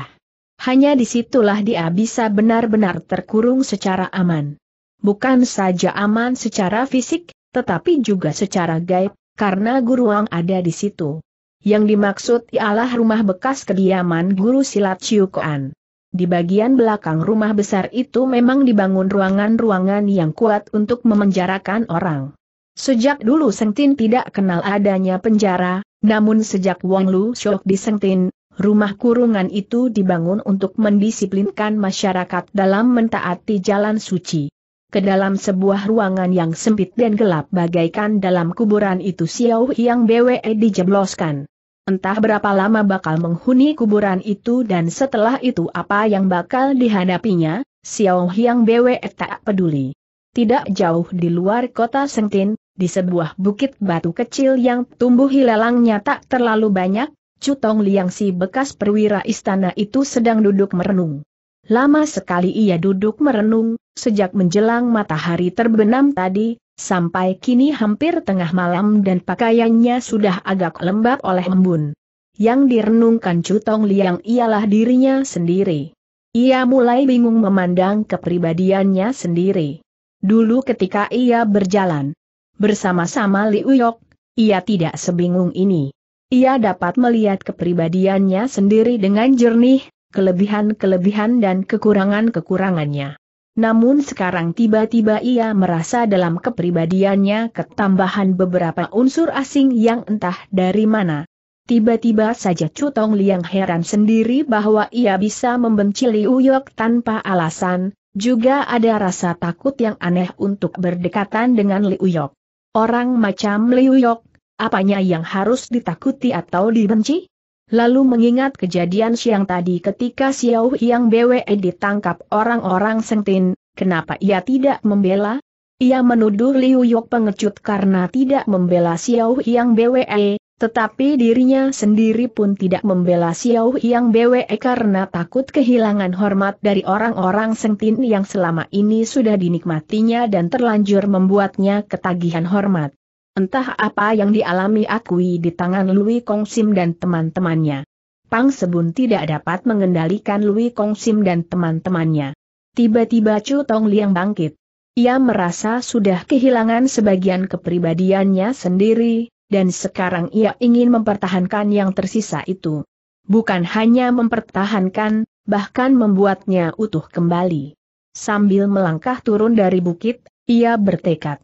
[SPEAKER 1] Hanya disitulah dia bisa benar-benar terkurung secara aman. Bukan saja aman secara fisik, tetapi juga secara gaib, karena guru yang ada di situ. Yang dimaksud ialah rumah bekas kediaman guru silat Ciukoan. Di bagian belakang rumah besar itu memang dibangun ruangan-ruangan yang kuat untuk memenjarakan orang. Sejak dulu Sengtin tidak kenal adanya penjara, namun sejak Wong Lu shock di Sengtin, rumah kurungan itu dibangun untuk mendisiplinkan masyarakat dalam mentaati jalan suci. Ke dalam sebuah ruangan yang sempit dan gelap bagaikan dalam kuburan itu Xiao Yang BWE dijebloskan. Entah berapa lama bakal menghuni kuburan itu dan setelah itu apa yang bakal dihadapinya, Xiao Hiang Bwe tak peduli. Tidak jauh di luar kota Sengtin, di sebuah bukit batu kecil yang tumbuh hilalangnya tak terlalu banyak, Cutong Liang si bekas perwira istana itu sedang duduk merenung. Lama sekali ia duduk merenung, sejak menjelang matahari terbenam tadi, Sampai kini hampir tengah malam dan pakaiannya sudah agak lembab oleh embun. Yang direnungkan Cutong Liang ialah dirinya sendiri. Ia mulai bingung memandang kepribadiannya sendiri. Dulu ketika ia berjalan bersama-sama Liu Yok, ia tidak sebingung ini. Ia dapat melihat kepribadiannya sendiri dengan jernih, kelebihan-kelebihan dan kekurangan-kekurangannya. Namun sekarang tiba-tiba ia merasa dalam kepribadiannya ketambahan beberapa unsur asing yang entah dari mana. Tiba-tiba saja Cutong Liang heran sendiri bahwa ia bisa membenci Liu Yok tanpa alasan, juga ada rasa takut yang aneh untuk berdekatan dengan Liu Yok. Orang macam Liu Yok, apanya yang harus ditakuti atau dibenci? Lalu mengingat kejadian siang tadi ketika Xiao Yang BWE ditangkap orang-orang Sengtin, kenapa ia tidak membela? Ia menuduh Liu Yok pengecut karena tidak membela Xiao Yang BWE, tetapi dirinya sendiri pun tidak membela Xiao Yang BWE karena takut kehilangan hormat dari orang-orang Sengtin yang selama ini sudah dinikmatinya dan terlanjur membuatnya ketagihan hormat. Entah apa yang dialami Akui di tangan Lui Kong Sim dan teman-temannya. Pang Sebun tidak dapat mengendalikan Lui Kong Sim dan teman-temannya. Tiba-tiba Chu Tong Liang bangkit. Ia merasa sudah kehilangan sebagian kepribadiannya sendiri, dan sekarang ia ingin mempertahankan yang tersisa itu. Bukan hanya mempertahankan, bahkan membuatnya utuh kembali. Sambil melangkah turun dari bukit, ia bertekad.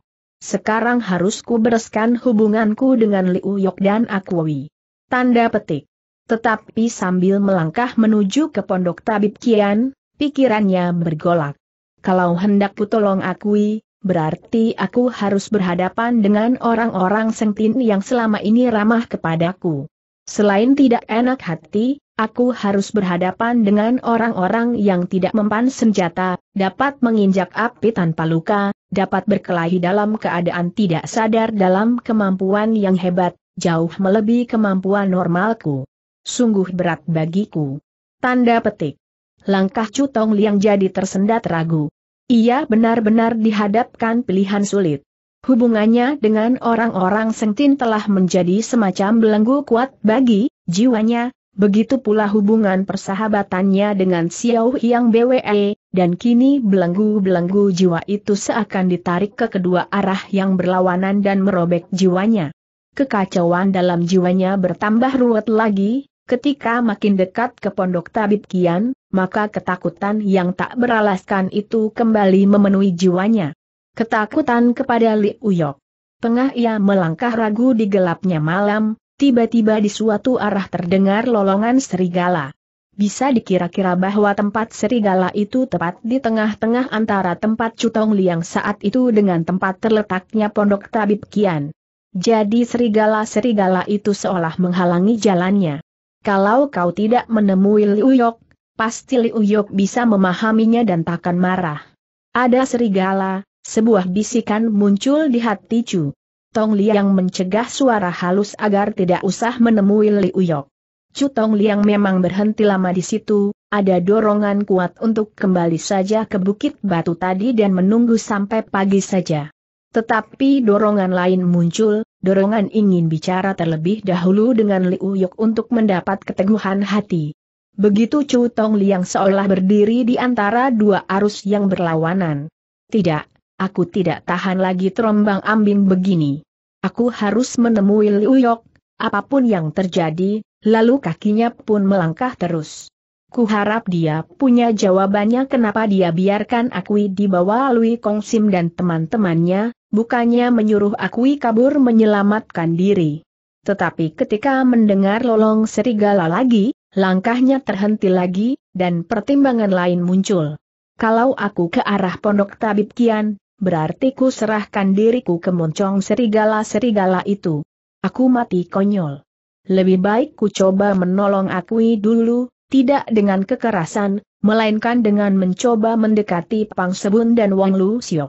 [SPEAKER 1] Sekarang harus ku bereskan hubunganku dengan Liu Yok dan Akui. Tanda petik. Tetapi sambil melangkah menuju ke pondok tabib Kian, pikirannya bergolak. Kalau hendak ku tolong Akui, berarti aku harus berhadapan dengan orang-orang sengtin yang selama ini ramah kepadaku. Selain tidak enak hati, aku harus berhadapan dengan orang-orang yang tidak mempan senjata, dapat menginjak api tanpa luka, dapat berkelahi dalam keadaan tidak sadar dalam kemampuan yang hebat, jauh melebihi kemampuan normalku. Sungguh berat bagiku. Tanda petik. Langkah Cutong Liang jadi tersendat ragu. Ia benar-benar dihadapkan pilihan sulit. Hubungannya dengan orang-orang Sengtin telah menjadi semacam belenggu kuat bagi jiwanya, begitu pula hubungan persahabatannya dengan Xiao Yang BWE, dan kini belenggu-belenggu jiwa itu seakan ditarik ke kedua arah yang berlawanan dan merobek jiwanya. Kekacauan dalam jiwanya bertambah ruwet lagi, ketika makin dekat ke pondok tabib kian, maka ketakutan yang tak beralaskan itu kembali memenuhi jiwanya. Ketakutan kepada Li Uyok. Tengah ia melangkah ragu di gelapnya malam, tiba-tiba di suatu arah terdengar lolongan serigala. Bisa dikira-kira bahwa tempat serigala itu tepat di tengah-tengah antara tempat Cutong Liang saat itu dengan tempat terletaknya pondok tabib Kian. Jadi serigala-serigala itu seolah menghalangi jalannya. Kalau kau tidak menemui Liu Yok, pasti Liu Yok bisa memahaminya dan takkan marah. Ada serigala, sebuah bisikan muncul di hati Chu. Tong Liang mencegah suara halus agar tidak usah menemui Liu Yok. Chu Tong Liang memang berhenti lama di situ, ada dorongan kuat untuk kembali saja ke bukit batu tadi dan menunggu sampai pagi saja. Tetapi dorongan lain muncul, dorongan ingin bicara terlebih dahulu dengan Liu Yok untuk mendapat keteguhan hati. Begitu Chu Tong Liang seolah berdiri di antara dua arus yang berlawanan. Tidak, aku tidak tahan lagi terombang ambing begini. Aku harus menemui Liu Yok, Apapun yang terjadi, lalu kakinya pun melangkah terus. Kuharap dia punya jawabannya kenapa dia biarkan Akui dibawa Lui Kong Sim dan teman-temannya, bukannya menyuruh Akui kabur menyelamatkan diri. Tetapi ketika mendengar lolong serigala lagi, langkahnya terhenti lagi, dan pertimbangan lain muncul. Kalau aku ke arah pondok tabib kian, berarti ku serahkan diriku ke moncong serigala-serigala itu. Aku mati konyol. Lebih baik ku coba menolong Akui dulu, tidak dengan kekerasan, melainkan dengan mencoba mendekati Pang Sebun dan Wang Lu Siok.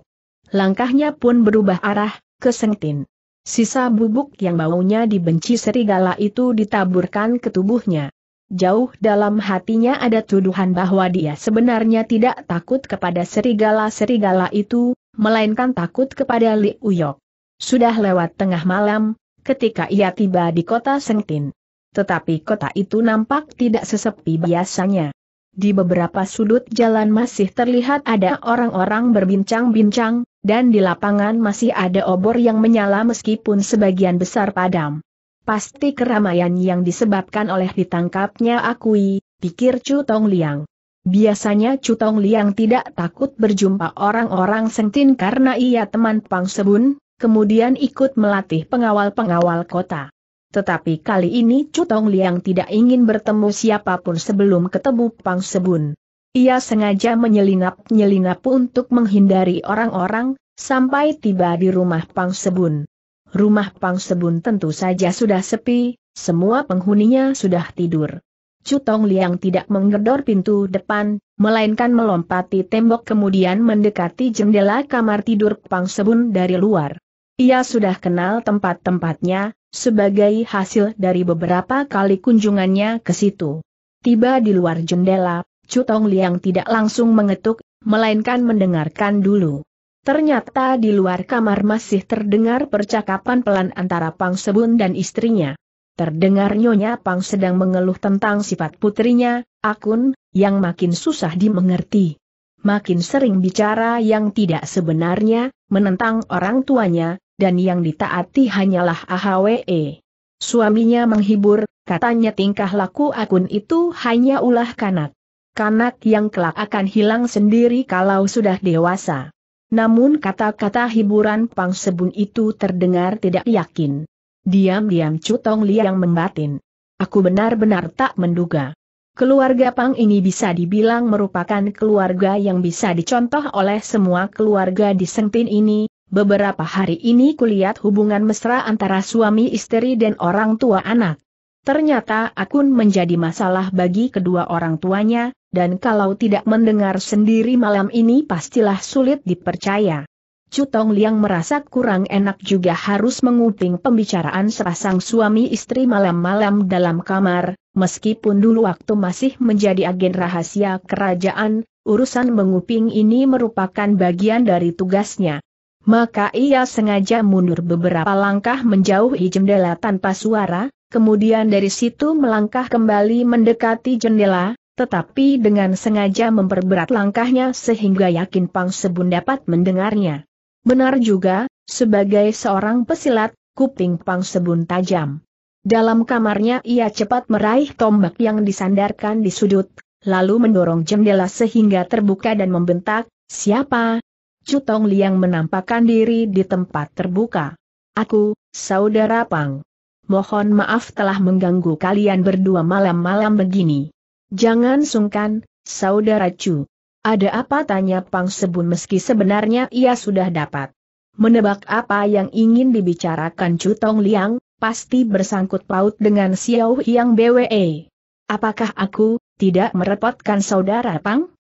[SPEAKER 1] Langkahnya pun berubah arah, ke Sengtin. Sisa bubuk yang baunya dibenci serigala itu ditaburkan ke tubuhnya. Jauh dalam hatinya ada tuduhan bahwa dia sebenarnya tidak takut kepada serigala-serigala itu, melainkan takut kepada Li Uyok. Sudah lewat tengah malam, ketika ia tiba di kota Sengtin. Tetapi kota itu nampak tidak sesepi biasanya. Di beberapa sudut jalan masih terlihat ada orang-orang berbincang-bincang, dan di lapangan masih ada obor yang menyala meskipun sebagian besar padam. Pasti keramaian yang disebabkan oleh ditangkapnya akui, pikir Chu Tong Liang. Biasanya Chu Tong Liang tidak takut berjumpa orang-orang sengtin karena ia teman Pang Sebun, kemudian ikut melatih pengawal-pengawal kota. Tetapi kali ini Cutong Liang tidak ingin bertemu siapapun sebelum ketemu Pang Sebun. Ia sengaja menyelinap-nyelinap untuk menghindari orang-orang, sampai tiba di rumah Pang Sebun. Rumah Pang Sebun tentu saja sudah sepi, semua penghuninya sudah tidur. Cutong Liang tidak menggedor pintu depan, melainkan melompati tembok kemudian mendekati jendela kamar tidur Pang Sebun dari luar. Ia sudah kenal tempat-tempatnya, sebagai hasil dari beberapa kali kunjungannya ke situ. Tiba di luar jendela, Cutong Liang tidak langsung mengetuk, melainkan mendengarkan dulu. Ternyata di luar kamar masih terdengar percakapan pelan antara Pang Sebun dan istrinya. Terdengar Nyonya Pang sedang mengeluh tentang sifat putrinya, Akun, yang makin susah dimengerti. Makin sering bicara yang tidak sebenarnya, menentang orang tuanya, dan yang ditaati hanyalah AHWE. Suaminya menghibur, katanya tingkah laku akun itu hanya ulah kanak. Kanak yang kelak akan hilang sendiri kalau sudah dewasa. Namun kata-kata hiburan Pang Sebun itu terdengar tidak yakin. Diam-diam Cutong Liang membatin. Aku benar-benar tak menduga. Keluarga Pang ini bisa dibilang merupakan keluarga yang bisa dicontoh oleh semua keluarga di Sengtin ini, Beberapa hari ini kulihat hubungan mesra antara suami istri dan orang tua anak. Ternyata akun menjadi masalah bagi kedua orang tuanya, dan kalau tidak mendengar sendiri malam ini pastilah sulit dipercaya. Cutong Liang merasa kurang enak juga harus menguping pembicaraan sepasang suami istri malam-malam dalam kamar, meskipun dulu waktu masih menjadi agen rahasia kerajaan, urusan menguping ini merupakan bagian dari tugasnya. Maka ia sengaja mundur beberapa langkah menjauhi jendela tanpa suara, kemudian dari situ melangkah kembali mendekati jendela, tetapi dengan sengaja memperberat langkahnya sehingga yakin Pang Sebun dapat mendengarnya. Benar juga, sebagai seorang pesilat, kuping Pang Sebun tajam. Dalam kamarnya ia cepat meraih tombak yang disandarkan di sudut, lalu mendorong jendela sehingga terbuka dan membentak, siapa, Tong Liang menampakkan diri di tempat terbuka. Aku, Saudara Pang. Mohon maaf telah mengganggu kalian berdua malam-malam begini. Jangan sungkan, Saudara Chu. Ada apa tanya Pang Sebun meski sebenarnya ia sudah dapat menebak apa yang ingin dibicarakan Tong Liang, pasti bersangkut paut dengan Xiao Yang BWE. Apakah aku, tidak merepotkan saudara Pang?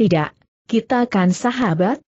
[SPEAKER 1] Tidak, kita kan sahabat,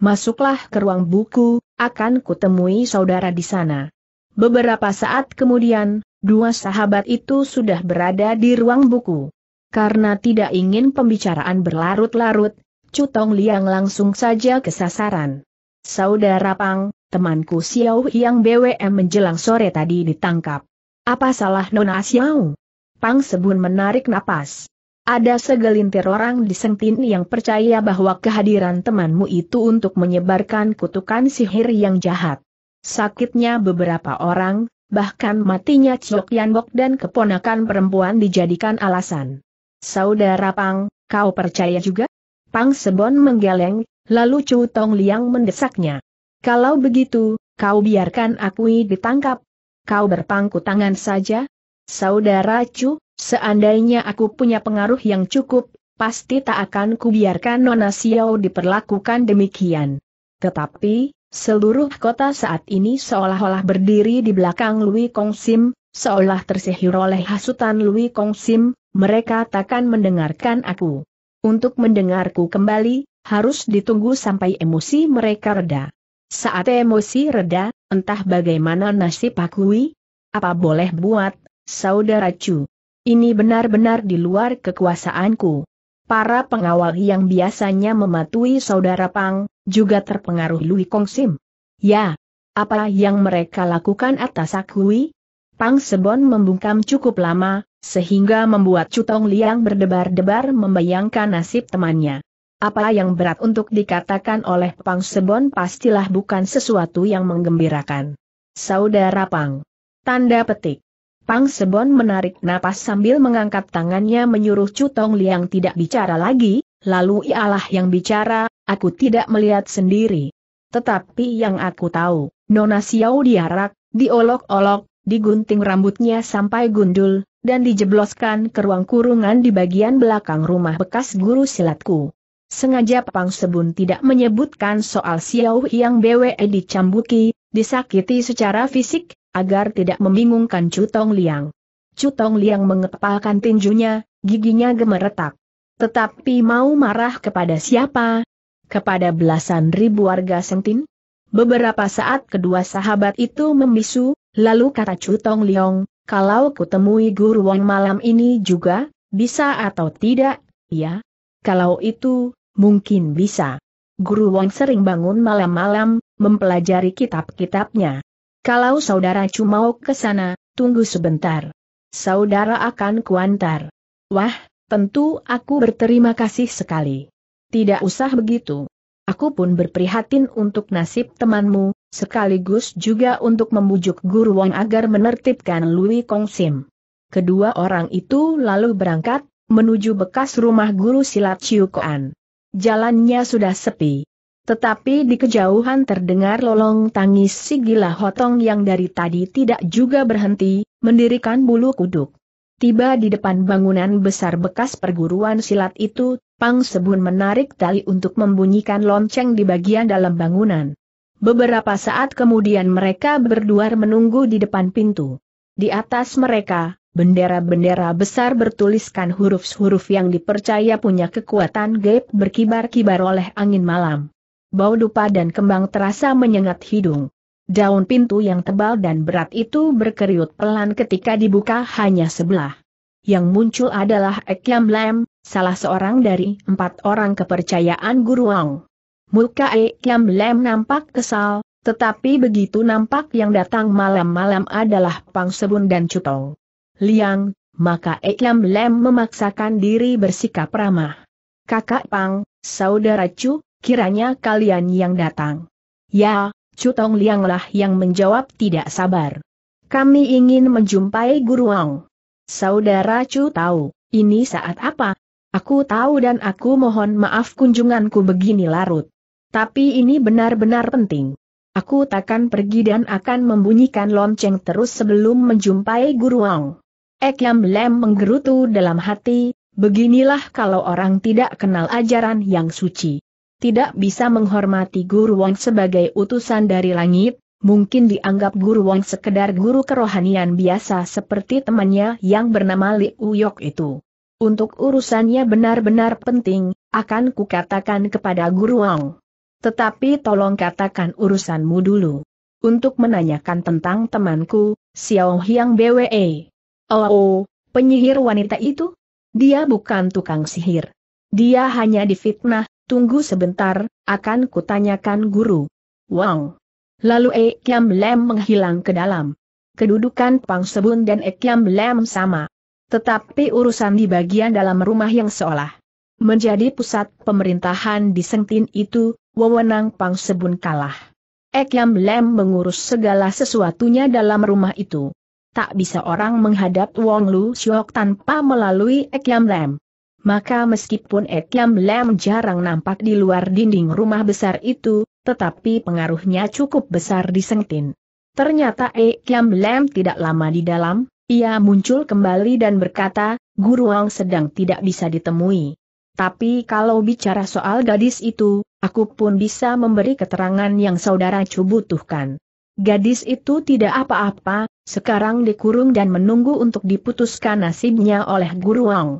[SPEAKER 1] masuklah ke ruang buku, akan kutemui saudara di sana. Beberapa saat kemudian, dua sahabat itu sudah berada di ruang buku. Karena tidak ingin pembicaraan berlarut-larut, Cutong Liang langsung saja ke sasaran. Saudara Pang, temanku Xiao yang BWM menjelang sore tadi ditangkap. Apa salah Nona Xiao? Pang Sebun menarik napas. Ada segelintir orang di disentin yang percaya bahwa kehadiran temanmu itu untuk menyebarkan kutukan sihir yang jahat. Sakitnya beberapa orang, bahkan matinya Chok Yanbok dan keponakan perempuan dijadikan alasan. Saudara Pang, kau percaya juga? Pang Sebon menggeleng, lalu Chu Tong Liang mendesaknya. Kalau begitu, kau biarkan aku ditangkap. Kau berpangku tangan saja. Saudara Chu, Seandainya aku punya pengaruh yang cukup, pasti tak akan kubiarkan Nona Xiao diperlakukan demikian. Tetapi, seluruh kota saat ini seolah-olah berdiri di belakang Lui Kong Sim, seolah tersihir oleh hasutan Lui Kong Sim, mereka takkan mendengarkan aku. Untuk mendengarku kembali, harus ditunggu sampai emosi mereka reda. Saat emosi reda, entah bagaimana nasib Pakui, apa boleh buat, saudara Chu. Ini benar-benar di luar kekuasaanku. Para pengawal yang biasanya mematuhi saudara Pang, juga terpengaruh Lui Kong Sim. Ya, apa yang mereka lakukan atas Akui? Pang Sebon membungkam cukup lama, sehingga membuat Cutong Liang berdebar-debar membayangkan nasib temannya. Apa yang berat untuk dikatakan oleh Pang Sebon pastilah bukan sesuatu yang menggembirakan. Saudara Pang. Tanda petik. Pang Sebon menarik napas sambil mengangkat tangannya menyuruh Cutong Liang tidak bicara lagi, lalu ialah yang bicara, aku tidak melihat sendiri. Tetapi yang aku tahu, Nona Xiao diarak, diolok-olok, digunting rambutnya sampai gundul, dan dijebloskan ke ruang kurungan di bagian belakang rumah bekas guru silatku. Sengaja Pang Sebon tidak menyebutkan soal Xiao yang BWE dicambuki, disakiti secara fisik, agar tidak membingungkan Cutong Liang. Cutong Liang mengepalkan tinjunya, giginya gemeretak. Tetapi mau marah kepada siapa? Kepada belasan ribu warga Sengtin? Beberapa saat kedua sahabat itu membisu, lalu kata Cutong Liang, kalau kutemui Guru Wang malam ini juga, bisa atau tidak, ya? Kalau itu, mungkin bisa. Guru Wang sering bangun malam-malam, mempelajari kitab-kitabnya. Kalau saudara cuma mau ke sana, tunggu sebentar. Saudara akan kuantar. Wah, tentu aku berterima kasih sekali. Tidak usah begitu. Aku pun berprihatin untuk nasib temanmu, sekaligus juga untuk membujuk Guru Wang agar menertibkan Lui Kong Sim. Kedua orang itu lalu berangkat, menuju bekas rumah guru silat Chiu Koan. Jalannya sudah sepi, tetapi di kejauhan terdengar lolong tangis si gila hotong yang dari tadi tidak juga berhenti, mendirikan bulu kuduk. Tiba di depan bangunan besar bekas perguruan silat itu, Pang Sebun menarik tali untuk membunyikan lonceng di bagian dalam bangunan. Beberapa saat kemudian mereka berdua menunggu di depan pintu. Di atas mereka, bendera-bendera besar bertuliskan huruf-huruf yang dipercaya punya kekuatan gaib berkibar-kibar oleh angin malam bau dupa dan kembang terasa menyengat hidung. Daun pintu yang tebal dan berat itu berkeriut pelan ketika dibuka hanya sebelah. Yang muncul adalah Ekyam Lam, salah seorang dari empat orang kepercayaan Guru Wang. Muka Ekyam Lam nampak kesal, tetapi begitu nampak yang datang malam-malam adalah Pang Sebun dan Cutong. Liang, maka Ekyam Lam memaksakan diri bersikap ramah. Kakak Pang, saudara Cuk, Kiranya kalian yang datang. Ya, Cutong Lianglah yang menjawab tidak sabar. Kami ingin menjumpai Guru Wang. Saudara Cu tahu, ini saat apa? Aku tahu dan aku mohon maaf kunjunganku begini larut. Tapi ini benar-benar penting. Aku takkan pergi dan akan membunyikan lonceng terus sebelum menjumpai Guru Wang. Ek Yam Lem menggerutu dalam hati, beginilah kalau orang tidak kenal ajaran yang suci tidak bisa menghormati Guru Wang sebagai utusan dari langit, mungkin dianggap Guru Wang sekedar guru kerohanian biasa seperti temannya yang bernama Li Uyok itu. Untuk urusannya benar-benar penting, akan kukatakan kepada Guru Wang. Tetapi tolong katakan urusanmu dulu. Untuk menanyakan tentang temanku, Xiao Hiang BWE. Oh, oh, penyihir wanita itu? Dia bukan tukang sihir. Dia hanya difitnah, Tunggu sebentar, akan kutanyakan guru. Wang. Lalu E Kiam Lem menghilang ke dalam. Kedudukan Pang Sebun dan E Kiam Lem sama. Tetapi urusan di bagian dalam rumah yang seolah menjadi pusat pemerintahan di Sengtin itu, wewenang Pang Sebun kalah. Ekyam Lem mengurus segala sesuatunya dalam rumah itu. Tak bisa orang menghadap Wong Lu Siok tanpa melalui Ekyam Lem maka meskipun Ekyam Lam jarang nampak di luar dinding rumah besar itu, tetapi pengaruhnya cukup besar di Sengtin. Ternyata Ekyam Lam tidak lama di dalam, ia muncul kembali dan berkata, Guru Wang sedang tidak bisa ditemui. Tapi kalau bicara soal gadis itu, aku pun bisa memberi keterangan yang saudara butuhkan. Gadis itu tidak apa-apa, sekarang dikurung dan menunggu untuk diputuskan nasibnya oleh Guru Wang.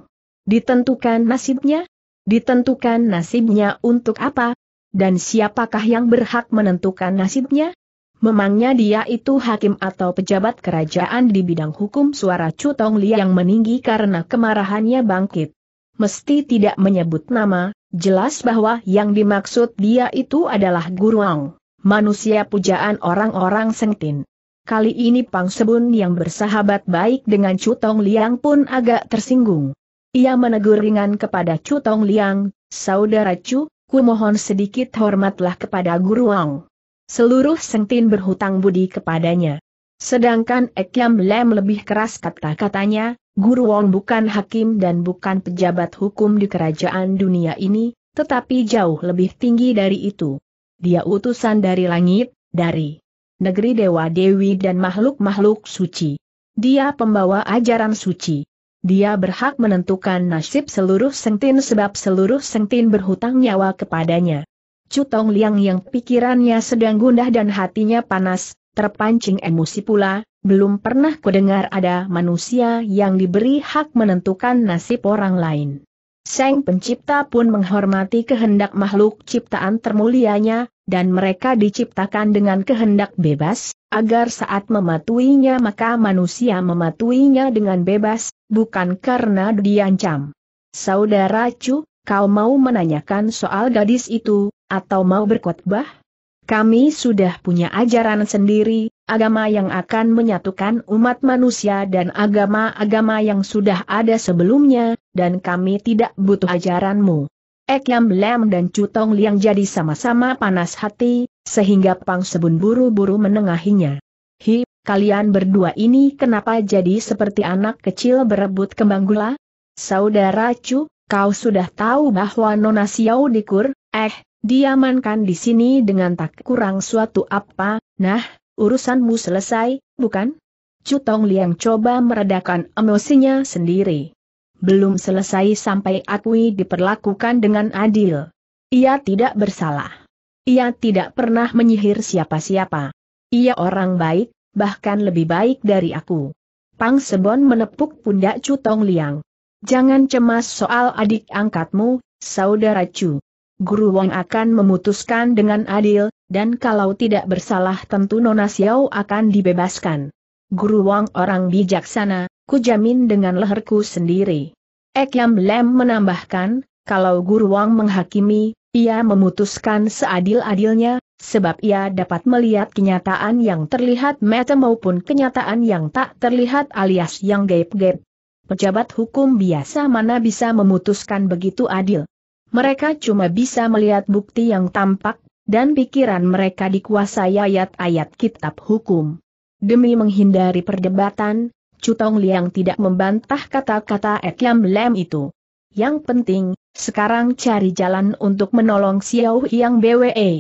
[SPEAKER 1] Ditentukan nasibnya? Ditentukan nasibnya untuk apa? Dan siapakah yang berhak menentukan nasibnya? Memangnya dia itu hakim atau pejabat kerajaan di bidang hukum suara Cutong Li yang meninggi karena kemarahannya bangkit. Mesti tidak menyebut nama, jelas bahwa yang dimaksud dia itu adalah Guruang, manusia pujaan orang-orang Sengtin. Kali ini Pang Sebun yang bersahabat baik dengan Cutong Liang pun agak tersinggung. Ia menegur ringan kepada Chu Tong Liang, Saudara Chu, kumohon sedikit hormatlah kepada Guru Wang. Seluruh sengtin berhutang budi kepadanya. Sedangkan Ekyam Lem lebih keras kata-katanya, Guru Wong bukan hakim dan bukan pejabat hukum di kerajaan dunia ini, tetapi jauh lebih tinggi dari itu. Dia utusan dari langit, dari negeri dewa-dewi dan makhluk-makhluk suci. Dia pembawa ajaran suci dia berhak menentukan nasib seluruh sengtin sebab seluruh sengtin berhutang nyawa kepadanya. Cutong Liang yang pikirannya sedang gundah dan hatinya panas, terpancing emosi pula, belum pernah kudengar ada manusia yang diberi hak menentukan nasib orang lain. Seng pencipta pun menghormati kehendak makhluk ciptaan termulianya, dan mereka diciptakan dengan kehendak bebas, agar saat mematuhinya maka manusia mematuhinya dengan bebas, bukan karena diancam. Saudara Chu, kau mau menanyakan soal gadis itu, atau mau berkhotbah? Kami sudah punya ajaran sendiri, agama yang akan menyatukan umat manusia dan agama-agama yang sudah ada sebelumnya, dan kami tidak butuh ajaranmu. Ek Yam Lam dan Chu Tong Liang jadi sama-sama panas hati, sehingga Pang Sebun buru-buru menengahinya. Hi, kalian berdua ini kenapa jadi seperti anak kecil berebut kembang gula? Saudara Chu, kau sudah tahu bahwa Nona Xiao dikur, eh, diamankan di sini dengan tak kurang suatu apa, nah, urusanmu selesai, bukan? Chu Tong Liang coba meredakan emosinya sendiri. Belum selesai sampai akui diperlakukan dengan adil. Ia tidak bersalah. Ia tidak pernah menyihir siapa-siapa. Ia orang baik, bahkan lebih baik dari aku. Pang Sebon menepuk pundak Tong Liang. Jangan cemas soal adik angkatmu, saudara Chu. Guru Wong akan memutuskan dengan adil, dan kalau tidak bersalah tentu Nona Xiao akan dibebaskan. Guru Wang orang bijaksana, kujamin dengan leherku sendiri. Ekyam Lem menambahkan, kalau Guru Wang menghakimi, ia memutuskan seadil-adilnya, sebab ia dapat melihat kenyataan yang terlihat mata maupun kenyataan yang tak terlihat alias yang gaib-gaib. Pejabat hukum biasa mana bisa memutuskan begitu adil. Mereka cuma bisa melihat bukti yang tampak, dan pikiran mereka dikuasai ayat-ayat kitab hukum. Demi menghindari perdebatan, Cutong Liang tidak membantah kata-kata Etiam Lem itu. Yang penting, sekarang cari jalan untuk menolong Xiao Yang BWE.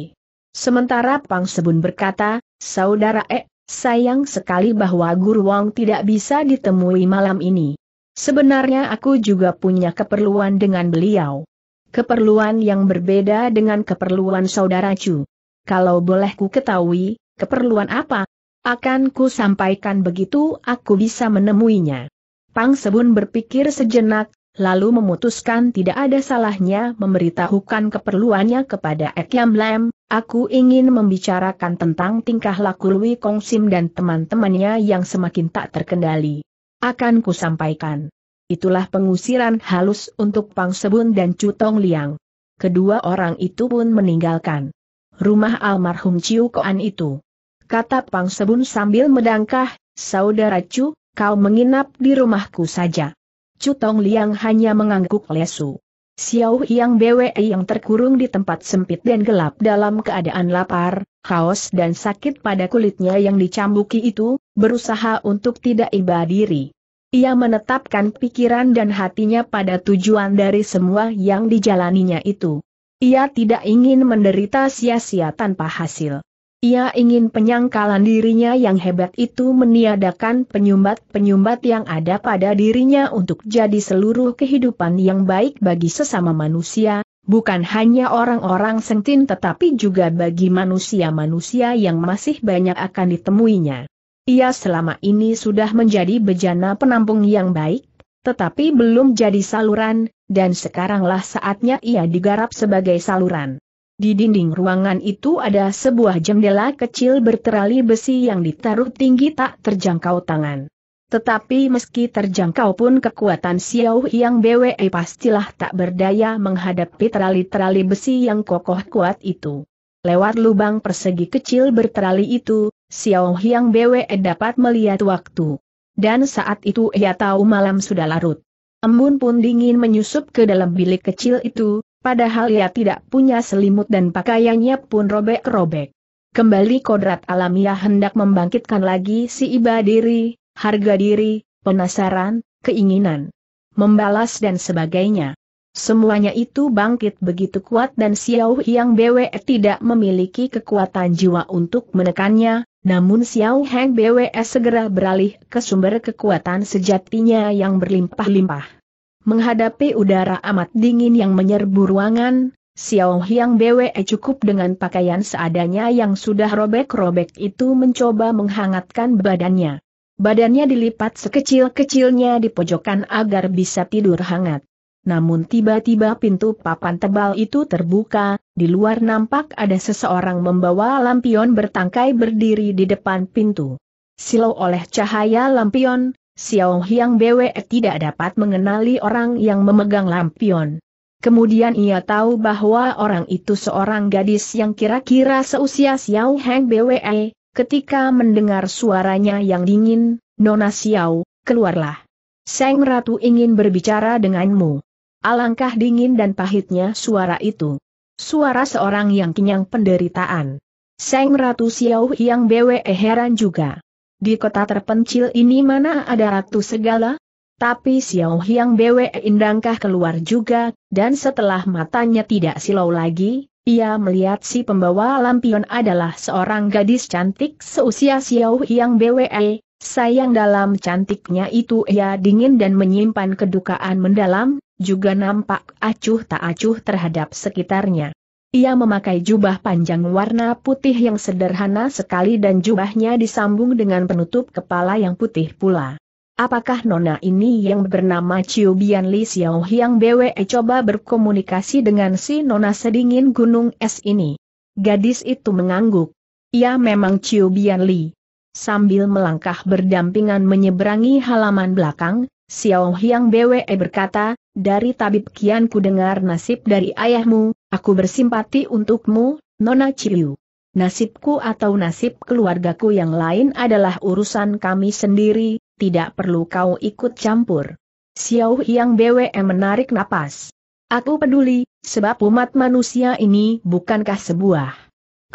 [SPEAKER 1] Sementara Pang Sebun berkata, Saudara E, sayang sekali bahwa Guru Wang tidak bisa ditemui malam ini. Sebenarnya aku juga punya keperluan dengan beliau. Keperluan yang berbeda dengan keperluan saudara Chu. Kalau boleh ku ketahui, keperluan apa? Akan ku sampaikan begitu aku bisa menemuinya. Pang Sebun berpikir sejenak, lalu memutuskan tidak ada salahnya memberitahukan keperluannya kepada Ek Yam Lam, aku ingin membicarakan tentang tingkah laku Lui Kong Sim dan teman-temannya yang semakin tak terkendali. Akan ku sampaikan. Itulah pengusiran halus untuk Pang Sebun dan Chu Tong Liang. Kedua orang itu pun meninggalkan rumah almarhum Chiu Koan itu kata Pang Sebun sambil medangkah, saudara Cu, kau menginap di rumahku saja. Cu Tong Liang hanya mengangguk lesu. Xiao Yang Bwe yang terkurung di tempat sempit dan gelap dalam keadaan lapar, haus dan sakit pada kulitnya yang dicambuki itu, berusaha untuk tidak iba diri. Ia menetapkan pikiran dan hatinya pada tujuan dari semua yang dijalaninya itu. Ia tidak ingin menderita sia-sia tanpa hasil. Ia ingin penyangkalan dirinya yang hebat itu meniadakan penyumbat-penyumbat yang ada pada dirinya untuk jadi seluruh kehidupan yang baik bagi sesama manusia, bukan hanya orang-orang sentin tetapi juga bagi manusia-manusia yang masih banyak akan ditemuinya. Ia selama ini sudah menjadi bejana penampung yang baik, tetapi belum jadi saluran, dan sekaranglah saatnya ia digarap sebagai saluran. Di dinding ruangan itu ada sebuah jendela kecil berterali besi yang ditaruh tinggi tak terjangkau tangan. Tetapi meski terjangkau pun kekuatan Xiao yang BWE pastilah tak berdaya menghadapi terali-terali besi yang kokoh kuat itu. Lewat lubang persegi kecil berterali itu, Xiao yang BWE dapat melihat waktu. Dan saat itu ia tahu malam sudah larut. Embun pun dingin menyusup ke dalam bilik kecil itu, padahal ia tidak punya selimut dan pakaiannya pun robek-robek. Kembali kodrat alamiah hendak membangkitkan lagi si iba diri, harga diri, penasaran, keinginan, membalas dan sebagainya. Semuanya itu bangkit begitu kuat dan Xiao Yang Bwe tidak memiliki kekuatan jiwa untuk menekannya, namun Xiao Heng Bwe segera beralih ke sumber kekuatan sejatinya yang berlimpah-limpah. Menghadapi udara amat dingin yang menyerbu ruangan, Xiao Hiang Bwe cukup dengan pakaian seadanya yang sudah robek-robek itu mencoba menghangatkan badannya. Badannya dilipat sekecil-kecilnya di pojokan agar bisa tidur hangat. Namun tiba-tiba pintu papan tebal itu terbuka, di luar nampak ada seseorang membawa lampion bertangkai berdiri di depan pintu. Silau oleh cahaya lampion, Xiao Hiang Bwe tidak dapat mengenali orang yang memegang lampion. Kemudian ia tahu bahwa orang itu seorang gadis yang kira-kira seusia Xiao Heng Bwe. Ketika mendengar suaranya yang dingin, Nona Xiao, keluarlah. Seng Ratu ingin berbicara denganmu. Alangkah dingin dan pahitnya suara itu. Suara seorang yang kenyang penderitaan. Seng Ratu Xiao Hiang Bwe heran juga. Di kota terpencil ini mana ada ratu segala? Tapi Xiao Hiang Bwe indangkah keluar juga, dan setelah matanya tidak silau lagi, ia melihat si pembawa lampion adalah seorang gadis cantik seusia Xiao Hiang Bwe, eh, sayang dalam cantiknya itu ia dingin dan menyimpan kedukaan mendalam, juga nampak acuh tak acuh terhadap sekitarnya. Ia memakai jubah panjang warna putih yang sederhana sekali dan jubahnya disambung dengan penutup kepala yang putih pula. Apakah nona ini yang bernama Chiu Bian Li Xiao Hiang BWE eh, coba berkomunikasi dengan si nona sedingin gunung es ini? Gadis itu mengangguk. Ia ya, memang Chiu Bian Li. Sambil melangkah berdampingan menyeberangi halaman belakang, Xiao Hiang BWE eh, berkata, dari tabib Kian ku dengar nasib dari ayahmu, aku bersimpati untukmu, Nona Ciliu. Nasibku atau nasib keluargaku yang lain adalah urusan kami sendiri, tidak perlu kau ikut campur. Xiao Yang BWM menarik napas. Aku peduli, sebab umat manusia ini bukankah sebuah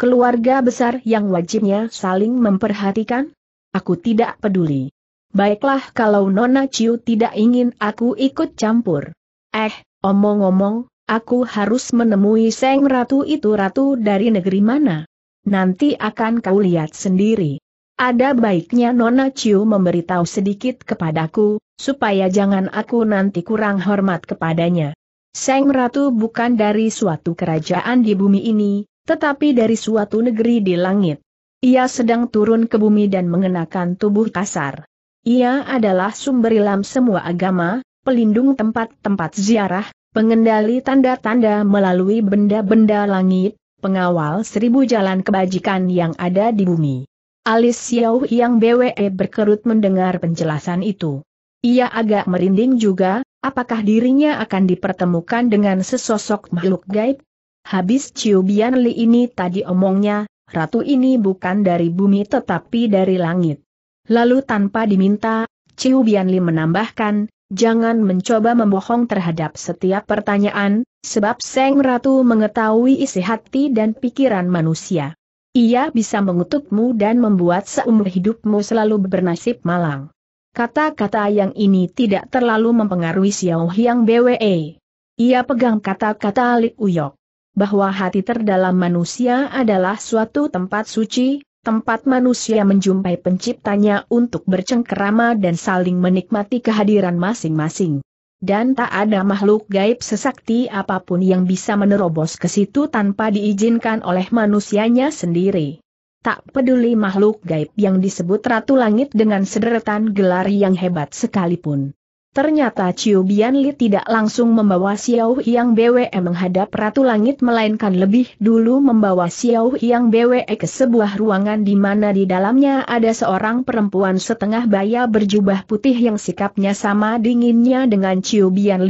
[SPEAKER 1] keluarga besar yang wajibnya saling memperhatikan? Aku tidak peduli. Baiklah kalau Nona Ciu tidak ingin aku ikut campur. Eh, omong-omong, aku harus menemui Seng Ratu itu ratu dari negeri mana? Nanti akan kau lihat sendiri. Ada baiknya Nona Ciu memberitahu sedikit kepadaku, supaya jangan aku nanti kurang hormat kepadanya. Seng Ratu bukan dari suatu kerajaan di bumi ini, tetapi dari suatu negeri di langit. Ia sedang turun ke bumi dan mengenakan tubuh kasar. Ia adalah sumber ilam semua agama, pelindung tempat-tempat ziarah, pengendali tanda-tanda melalui benda-benda langit, pengawal seribu jalan kebajikan yang ada di bumi. Alis Xiao yang BWE berkerut mendengar penjelasan itu. Ia agak merinding juga, apakah dirinya akan dipertemukan dengan sesosok makhluk gaib? Habis Ciu Bian Li ini tadi omongnya, ratu ini bukan dari bumi tetapi dari langit. Lalu tanpa diminta, Ciu Bianli menambahkan, jangan mencoba membohong terhadap setiap pertanyaan, sebab Seng Ratu mengetahui isi hati dan pikiran manusia. Ia bisa mengutukmu dan membuat seumur hidupmu selalu bernasib malang. Kata-kata yang ini tidak terlalu mempengaruhi Xiao Hyang BWE. Ia pegang kata-kata Li Uyok bahwa hati terdalam manusia adalah suatu tempat suci, tempat manusia menjumpai penciptanya untuk bercengkerama dan saling menikmati kehadiran masing-masing. Dan tak ada makhluk gaib sesakti apapun yang bisa menerobos ke situ tanpa diizinkan oleh manusianya sendiri. Tak peduli makhluk gaib yang disebut Ratu Langit dengan sederetan gelar yang hebat sekalipun. Ternyata Chiu Bian tidak langsung membawa Xiao Yang BWE menghadap Ratu Langit melainkan lebih dulu membawa Xiao Yang BWE ke sebuah ruangan di mana di dalamnya ada seorang perempuan setengah baya berjubah putih yang sikapnya sama dinginnya dengan Chiu Bian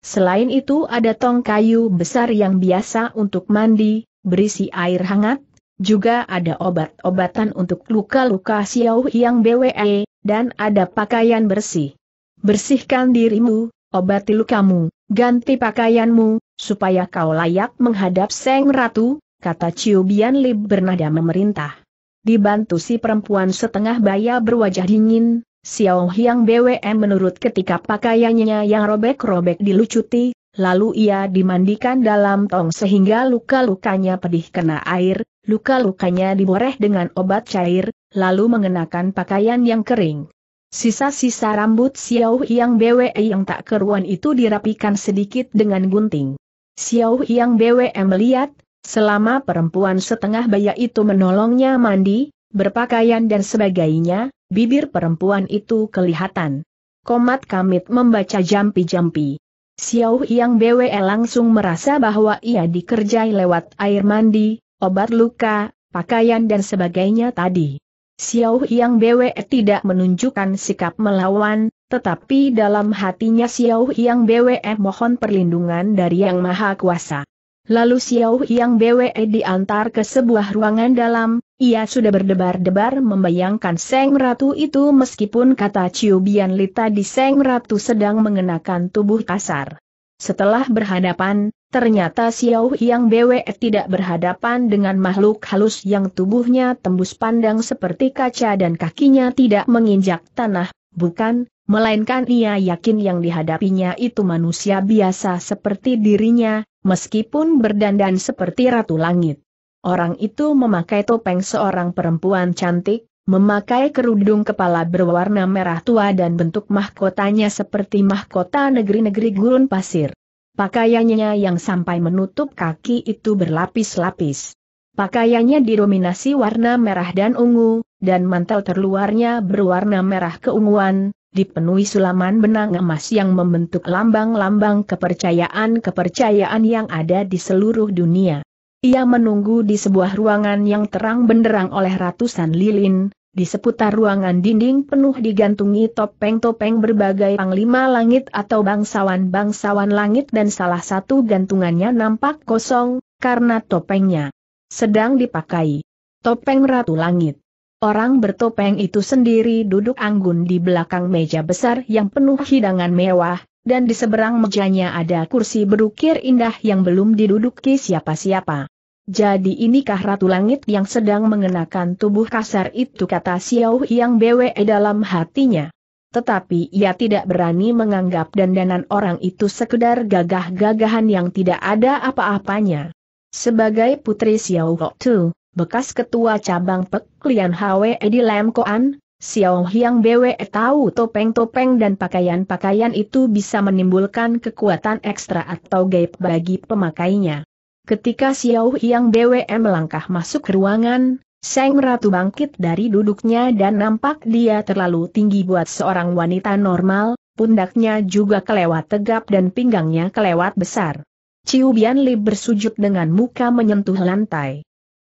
[SPEAKER 1] Selain itu ada tong kayu besar yang biasa untuk mandi, berisi air hangat, juga ada obat-obatan untuk luka-luka Xiao Yang BWE, dan ada pakaian bersih. Bersihkan dirimu, obati lukamu, ganti pakaianmu, supaya kau layak menghadap Seng Ratu, kata Ciu Bian Li bernada memerintah. Dibantu si perempuan setengah baya berwajah dingin, Xiao Hyang BWM menurut ketika pakaiannya yang robek-robek dilucuti, lalu ia dimandikan dalam tong sehingga luka-lukanya pedih kena air, luka-lukanya diboreh dengan obat cair, lalu mengenakan pakaian yang kering. Sisa-sisa rambut Xiao Yang BWE yang tak keruan itu dirapikan sedikit dengan gunting. Xiao Yang BWE melihat, selama perempuan setengah baya itu menolongnya mandi, berpakaian dan sebagainya, bibir perempuan itu kelihatan. Komat kamit membaca jampi-jampi. Xiao Yang BWE langsung merasa bahwa ia dikerjai lewat air mandi, obat luka, pakaian dan sebagainya tadi. Xiao Yang Bwe tidak menunjukkan sikap melawan, tetapi dalam hatinya Xiao Yang Bwe mohon perlindungan dari Yang Maha Kuasa. Lalu Xiao Yang Bwe diantar ke sebuah ruangan dalam, ia sudah berdebar-debar membayangkan Seng Ratu itu meskipun kata Chiu Bian Lita di Seng Ratu sedang mengenakan tubuh kasar. Setelah berhadapan, Ternyata Xiao Yang BWE tidak berhadapan dengan makhluk halus yang tubuhnya tembus pandang seperti kaca dan kakinya tidak menginjak tanah, bukan, melainkan ia yakin yang dihadapinya itu manusia biasa seperti dirinya, meskipun berdandan seperti ratu langit. Orang itu memakai topeng seorang perempuan cantik, memakai kerudung kepala berwarna merah tua dan bentuk mahkotanya seperti mahkota negeri-negeri gurun pasir. Pakaiannya yang sampai menutup kaki itu berlapis-lapis. Pakaiannya didominasi warna merah dan ungu, dan mantel terluarnya berwarna merah keunguan, dipenuhi sulaman benang emas yang membentuk lambang-lambang kepercayaan-kepercayaan yang ada di seluruh dunia. Ia menunggu di sebuah ruangan yang terang benderang oleh ratusan lilin, di seputar ruangan dinding penuh digantungi topeng-topeng berbagai panglima langit atau bangsawan-bangsawan langit dan salah satu gantungannya nampak kosong, karena topengnya sedang dipakai. Topeng Ratu Langit. Orang bertopeng itu sendiri duduk anggun di belakang meja besar yang penuh hidangan mewah, dan di seberang mejanya ada kursi berukir indah yang belum diduduki siapa-siapa. Jadi inikah Ratu Langit yang sedang mengenakan tubuh kasar itu kata Xiao yang Bwe dalam hatinya. Tetapi ia tidak berani menganggap dandanan orang itu sekedar gagah-gagahan yang tidak ada apa-apanya. Sebagai putri Xiao Tu, bekas ketua cabang Peklian Hwe di Lam Koan, Xiao Yang Bwe tahu topeng-topeng dan pakaian-pakaian itu bisa menimbulkan kekuatan ekstra atau gaib bagi pemakainya. Ketika Xiao Yang DWM melangkah masuk ke ruangan, Seng Ratu bangkit dari duduknya dan nampak dia terlalu tinggi buat seorang wanita normal, pundaknya juga kelewat tegap dan pinggangnya kelewat besar. Ciu Bian Li bersujud dengan muka menyentuh lantai.